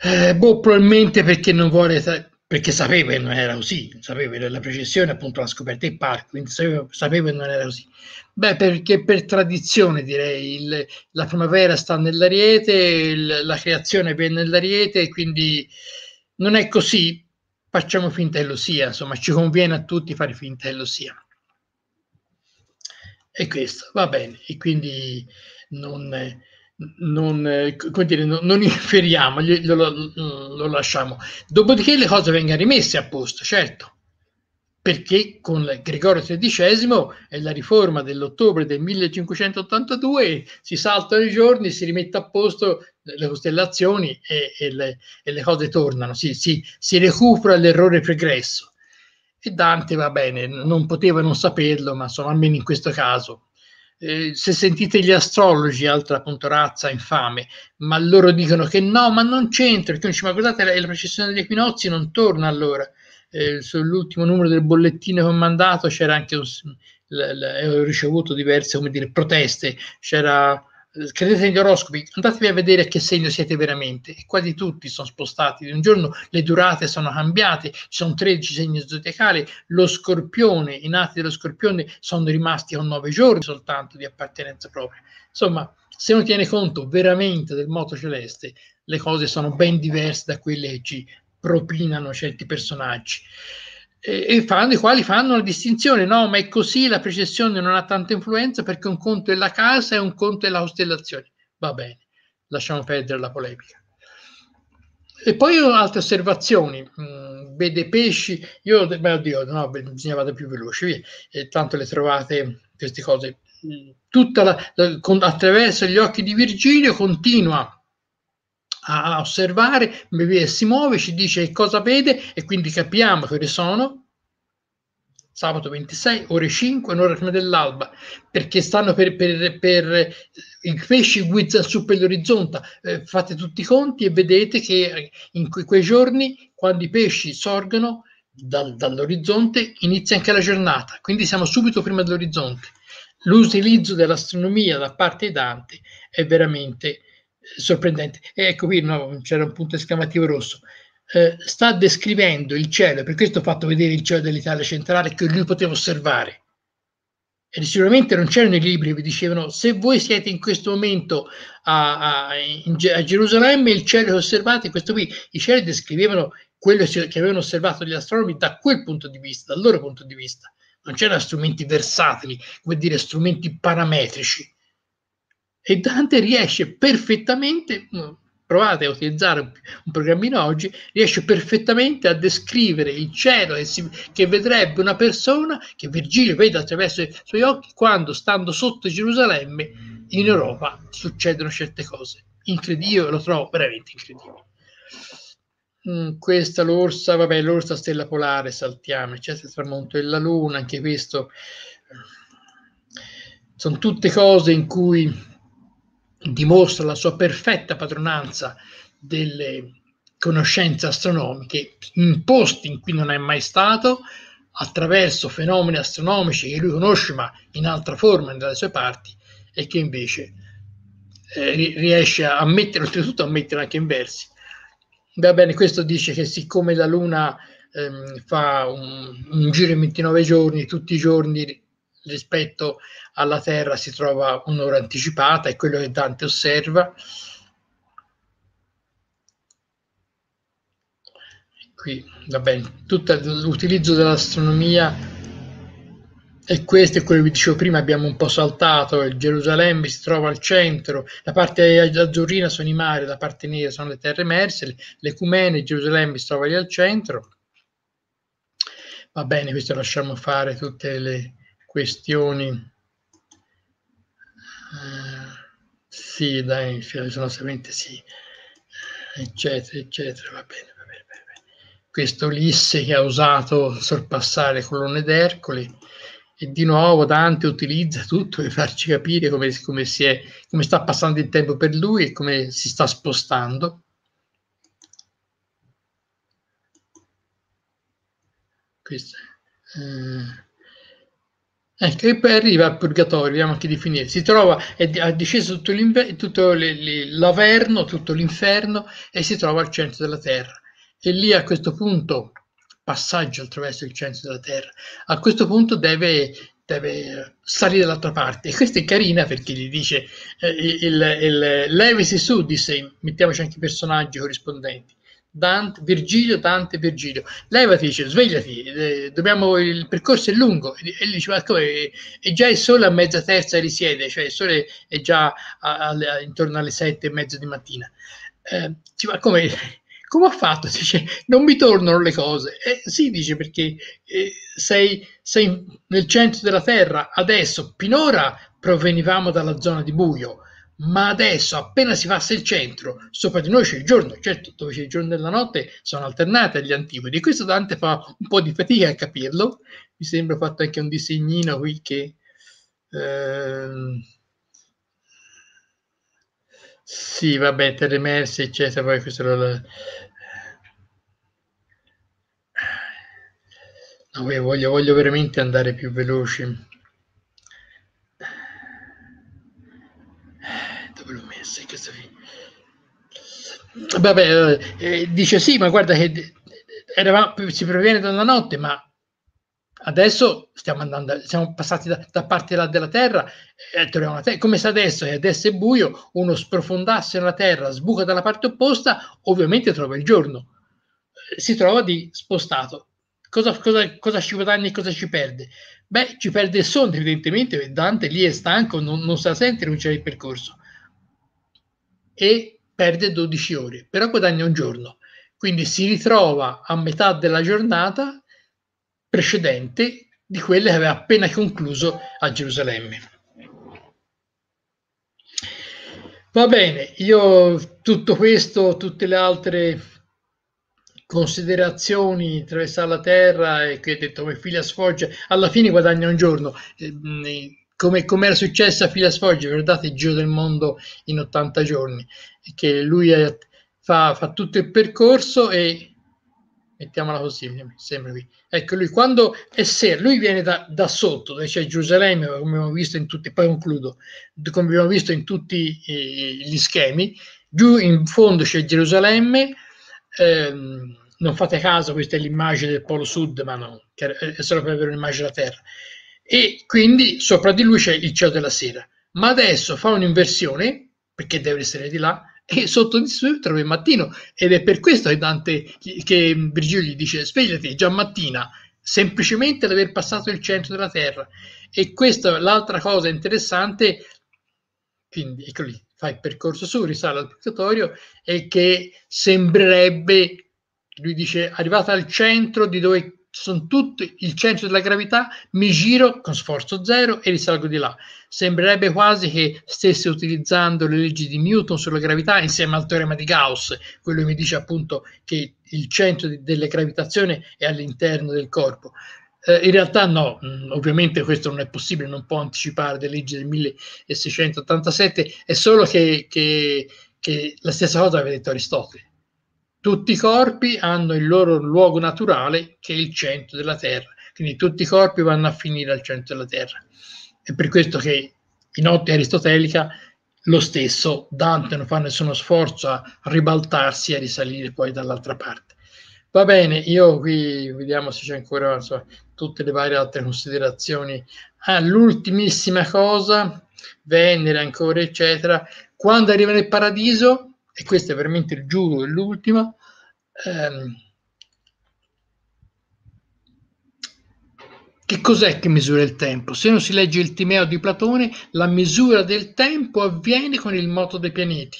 Eh, boh, probabilmente perché non vuole tra- perché sapeva che non era così, sapeva che la precessione appunto la scoperta il parco, quindi sapeva, sapeva, che non era così. Beh, perché per tradizione direi il, la primavera sta nell'ariete, il, la creazione viene nell'ariete, quindi non è così, facciamo finta che lo sia, insomma ci conviene a tutti fare finta che lo sia. E questo va bene, e quindi non non, eh, dire, non, non inferiamo, lo, lo, lo, lasciamo. Dopodiché le cose vengono rimesse a posto, certo, perché con Gregorio XIII e la riforma dell'ottobre del 1582 si saltano i giorni, si rimette a posto le costellazioni e, e, le, e le, cose tornano, si, si, si recupera l'errore pregresso. E Dante va bene, non poteva non saperlo, ma insomma, almeno in questo caso eh, se sentite gli astrologi, altra appunto razza infame, ma loro dicono che no, ma non c'entra, perché dice, ma guardate, la, la precessione degli equinozi non torna allora. Eh, sull'ultimo numero del bollettino che ho mandato c'era anche un, l, l, eh, ho ricevuto diverse come dire, proteste, c'era eh, credete negli oroscopi, andatevi a vedere che segno siete veramente. E quasi tutti sono spostati di un giorno, le durate sono cambiate, ci sono 13 segni zodiacali, lo scorpione, i nati dello scorpione sono rimasti con 9 giorni soltanto di appartenenza propria. Insomma, se uno tiene conto veramente del moto celeste, le cose sono ben diverse da quelle che ci propinano certi personaggi e fanno, i quali fanno la distinzione, no, ma è così, la precessione non ha tanta influenza perché un conto è la casa e un conto è la costellazione. Va bene, lasciamo perdere la polemica. E poi altre osservazioni, mm, vede pesci, io, beh oddio, no, bisogna vada più veloce, via. E tanto le trovate mm, queste cose, mm, tutta la, la, con, attraverso gli occhi di Virgilio continua a, osservare, si muove, ci dice cosa vede e quindi capiamo che ore sono sabato 26, ore 5, un'ora prima dell'alba, perché stanno per, per, per i pesci guizzano su per l'orizzonte, eh, fate tutti i conti e vedete che eh, in que- quei giorni, quando i pesci sorgono dal, dall'orizzonte, inizia anche la giornata, quindi siamo subito prima dell'orizzonte. L'utilizzo dell'astronomia da parte di Dante è veramente sorprendente. E ecco qui no, c'era un punto esclamativo rosso. Eh, sta descrivendo il cielo, per questo ho fatto vedere il cielo dell'Italia centrale che lui poteva osservare. E sicuramente non c'erano i libri che dicevano se voi siete in questo momento a, a, in, a Gerusalemme il cielo che osservate, questo qui, i cieli descrivevano quello che avevano osservato gli astronomi da quel punto di vista, dal loro punto di vista. Non c'erano strumenti versatili, come dire strumenti parametrici e Dante riesce perfettamente, mm, provate a utilizzare un, programmino oggi, riesce perfettamente a descrivere il cielo che, si, che vedrebbe una persona che Virgilio vede attraverso i suoi occhi quando, stando sotto Gerusalemme, in Europa succedono certe cose. Incredibile, lo trovo veramente incredibile. Mm, questa l'orsa, vabbè, l'orsa stella polare, saltiamo, eccetera, il tramonto e la luna, anche questo. Eh, sono tutte cose in cui dimostra la sua perfetta padronanza delle conoscenze astronomiche in posti in cui non è mai stato, attraverso fenomeni astronomici che lui conosce ma in altra forma nelle sue parti e che invece eh, riesce a mettere, oltretutto a mettere anche in versi. Va bene, questo dice che siccome la Luna ehm, fa un, un giro in 29 giorni, tutti i giorni rispetto alla Terra si trova un'ora anticipata, è quello che Dante osserva. Qui, va bene, tutto l'utilizzo dell'astronomia e questo è quello che vi dicevo prima, abbiamo un po' saltato, il Gerusalemme si trova al centro, la parte azzurrina sono i mari, la parte nera sono le terre emerse, l'ecumene, il Gerusalemme si trova lì al centro. Va bene, questo lasciamo fare tutte le, questioni. Eh, sì, dai, sono sostanzialmente sì, eccetera, eccetera, va bene, Questo Ulisse che ha usato sorpassare colonne d'Ercole e di nuovo Dante utilizza tutto per farci capire come, come, è, come sta passando il tempo per lui e come si sta spostando. Questo, eh, eh, che poi arriva al purgatorio, vediamo anche di finire, si trova, è, è disceso tutto, tutto l'averno, tutto l'inferno e si trova al centro della terra. E lì a questo punto, passaggio attraverso il centro della terra, a questo punto deve, deve salire dall'altra parte. E questa è carina perché gli dice, eh, il, il, levisi su, disse, mettiamoci anche i personaggi corrispondenti. Dante, Virgilio, Dante, Virgilio. Levati, dice, svegliati, eh, dobbiamo, il percorso è lungo. E, e dice, ma come? E già il sole a mezza terza risiede, cioè il sole è già a, a, a, intorno alle sette e mezza di mattina. Eh, dice, ma come? Come ha fatto? *laughs* Dice, non mi tornano le cose. Eh, sì, dice, perché eh, sei, sei nel centro della Terra. Adesso, finora, provenivamo dalla zona di buio ma adesso appena si passa il centro, sopra di noi c'è il giorno, certo dove c'è il giorno e la notte sono alternate agli antipodi, questo Dante fa un po' di fatica a capirlo, mi sembra fatto anche un disegnino qui che... Ehm... Sì, vabbè, terre emerse, eccetera, poi questo lo... No, voglio, voglio veramente andare più veloci. Vabbè, eh, eh, dice sì, ma guarda che eh, eravamo, si previene dalla notte, ma adesso stiamo andando, siamo passati da, da parte della, della terra eh, e troviamo la terra. Come se adesso, e adesso è buio, uno sprofondasse nella terra, sbuca dalla parte opposta, ovviamente trova il giorno. Si trova di spostato. Cosa, cosa, cosa ci guadagna e cosa ci perde? Beh, ci perde il sonno, evidentemente, Dante lì è stanco, non, non sa sentire, non c'è il percorso. E perde 12 ore, però guadagna un giorno. Quindi si ritrova a metà della giornata precedente di quelle che aveva appena concluso a Gerusalemme. Va bene, io tutto questo, tutte le altre considerazioni, attraversare la terra e che oh, ha detto come figlia sfoggia, alla fine guadagna un giorno. Ehm, come, come era successo a Phileas Fogg, guardate il giro del mondo in 80 giorni, che lui è, eh, fa, fa tutto il percorso e mettiamola così, sembra qui. Ecco, lui quando è sera, lui viene da, da, sotto, dove c'è Gerusalemme, come abbiamo visto in tutti, poi concludo, come abbiamo visto in tutti eh, gli schemi, giù in fondo c'è Gerusalemme, ehm, non fate caso, questa è l'immagine del Polo Sud, ma no, è solo per avere un'immagine della Terra e quindi sopra di lui c'è il cielo della sera. Ma adesso fa un'inversione, perché deve essere di là, e sotto di lui trova il mattino. Ed è per questo che Dante, che Virgilio gli dice, svegliati, è già mattina, semplicemente ad aver passato il centro della terra. E questa è l'altra cosa interessante, quindi ecco lì, fa il percorso su, risale al purgatorio, e che sembrerebbe, lui dice, arrivata al centro di dove sono tutto il centro della gravità, mi giro con sforzo zero e risalgo di là. Sembrerebbe quasi che stesse utilizzando le leggi di Newton sulla gravità insieme al teorema di Gauss, quello che mi dice appunto che il centro di, della gravitazione è all'interno del corpo. Eh, in realtà no, mm, ovviamente questo non è possibile, non può anticipare le leggi del 1687, è solo che, che, che la stessa cosa aveva detto Aristotele tutti i corpi hanno il loro luogo naturale che è il centro della Terra, quindi tutti i corpi vanno a finire al centro della Terra. È per questo che in ottica aristotelica lo stesso Dante non fa nessuno sforzo a ribaltarsi e a risalire poi dall'altra parte. Va bene, io qui vediamo se c'è ancora insomma, tutte le varie altre considerazioni. Ah, l'ultimissima cosa, Venere ancora, eccetera. Quando arriva nel paradiso, e questa è veramente il giuro è l'ultima ehm, che cos'è che misura il tempo? se non si legge il Timeo di Platone la misura del tempo avviene con il moto dei pianeti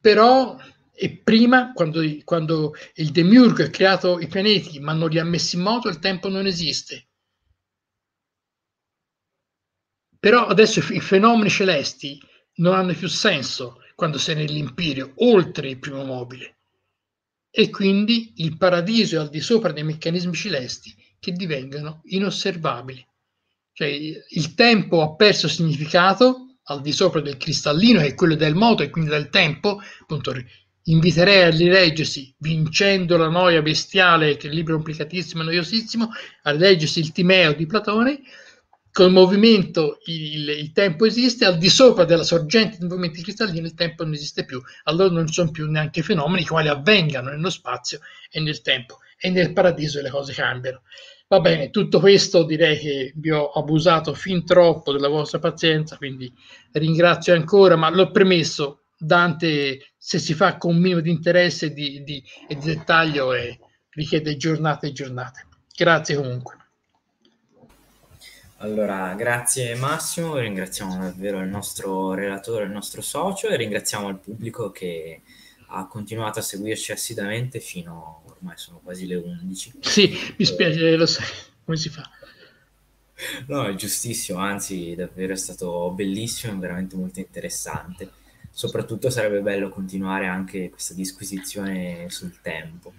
però e prima, quando, quando il Demiurgo ha creato i pianeti ma non li ha messi in moto, il tempo non esiste. Però adesso i fenomeni celesti non hanno più senso quando sei nell'impirio, oltre il primo mobile. E quindi il paradiso è al di sopra dei meccanismi celesti che divengono inosservabili. Cioè il tempo ha perso significato al di sopra del cristallino, che è quello del moto e quindi del tempo, appunto inviterei a rileggersi, vincendo la noia bestiale, che è il libro complicatissimo e noiosissimo, a rileggersi il Timeo di Platone, col movimento il, il, tempo esiste, al di sopra della sorgente dei movimenti cristallini il tempo non esiste più, allora non ci sono più neanche fenomeni quali avvengano nello spazio e nel tempo e nel paradiso le cose cambiano. Va bene, tutto questo direi che vi ho abusato fin troppo della vostra pazienza, quindi ringrazio ancora, ma l'ho premesso, Dante se si fa con un minimo di interesse di, di, e di dettaglio eh, richiede giornate e giornate. Grazie comunque. Allora, grazie Massimo, ringraziamo davvero il nostro relatore, il nostro socio e ringraziamo il pubblico che ha continuato a seguirci assiduamente fino ormai sono quasi le 11. Sì, mi spiace, lo sai, come si fa? No, è giustissimo, anzi davvero è stato bellissimo e veramente molto interessante. Soprattutto sarebbe bello continuare anche questa disquisizione sul tempo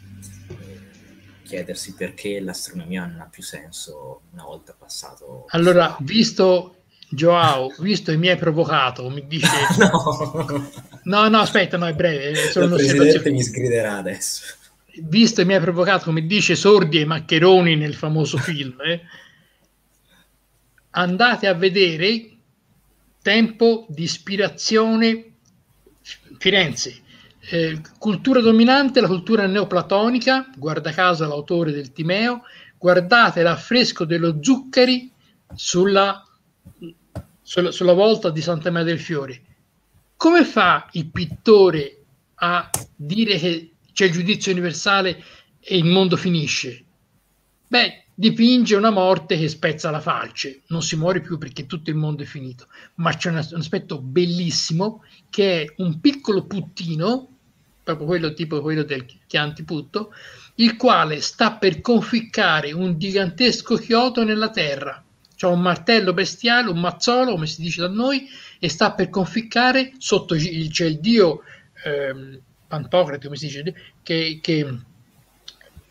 chiedersi perché l'astronomia non ha più senso una volta passato. Allora, visto Joao, visto che mi hai provocato, mi dice... *laughs* no. no, no, aspetta, no, è breve. Eh, Il presidente mi sgriderà adesso. Visto che mi hai provocato, come dice Sordi e Maccheroni nel famoso film, eh, andate a vedere Tempo di ispirazione Firenze, eh, cultura dominante, la cultura neoplatonica, guarda caso l'autore del Timeo, guardate l'affresco dello Zuccheri sulla, sulla, sulla volta di Santa Maria del Fiore. Come fa il pittore a dire che c'è il giudizio universale e il mondo finisce? Beh, dipinge una morte che spezza la falce, non si muore più perché tutto il mondo è finito, ma c'è un aspetto bellissimo che è un piccolo puttino proprio quello tipo quello del Chianti Putto, il quale sta per conficcare un gigantesco chiodo nella terra. C'è un martello bestiale, un mazzolo, come si dice da noi, e sta per conficcare sotto il, c'è il dio ehm, Pantocrate, come si dice, che, che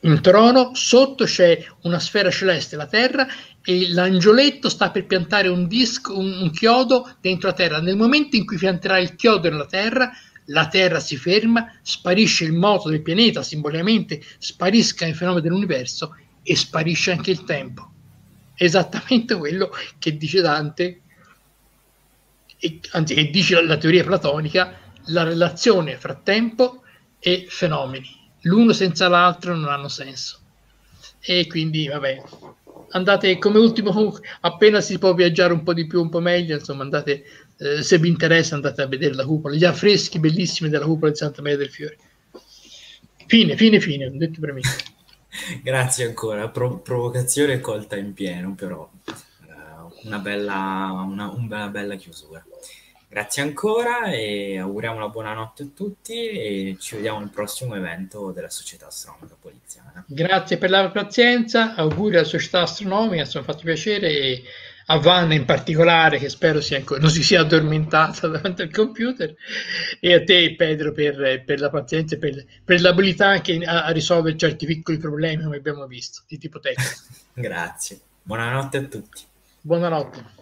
in trono, sotto c'è una sfera celeste, la terra, e l'angioletto sta per piantare un disco, un, un, chiodo dentro la terra. Nel momento in cui pianterà il chiodo nella terra, la Terra si ferma, sparisce il moto del pianeta, simbolicamente sparisca il fenomeno dell'universo e sparisce anche il tempo. Esattamente quello che dice Dante, e, anzi che dice la teoria platonica, la relazione fra tempo e fenomeni. L'uno senza l'altro non hanno senso. E quindi, vabbè, andate come ultimo, appena si può viaggiare un po' di più, un po' meglio, insomma, andate eh, se vi interessa andate a vedere la cupola, gli affreschi bellissimi della cupola di Santa Maria del Fiore. Fine, fine, fine, non detto per me. *laughs* Grazie ancora, Pro- provocazione colta in pieno però, uh, una, bella, una, una bella chiusura. Grazie ancora e auguriamo una buonanotte a tutti e ci vediamo al prossimo evento della Società Astronomica Poliziana. Grazie per la pazienza, auguri alla Società Astronomica, sono fatto piacere e a Vanna in particolare, che spero sia ancora, non si sia addormentata *laughs* davanti al computer, e a te Pedro per, per la pazienza e per, per, l'abilità anche a, a, risolvere certi piccoli problemi come abbiamo visto, di tipo tecnico. *laughs* Grazie, buonanotte a tutti. Buonanotte.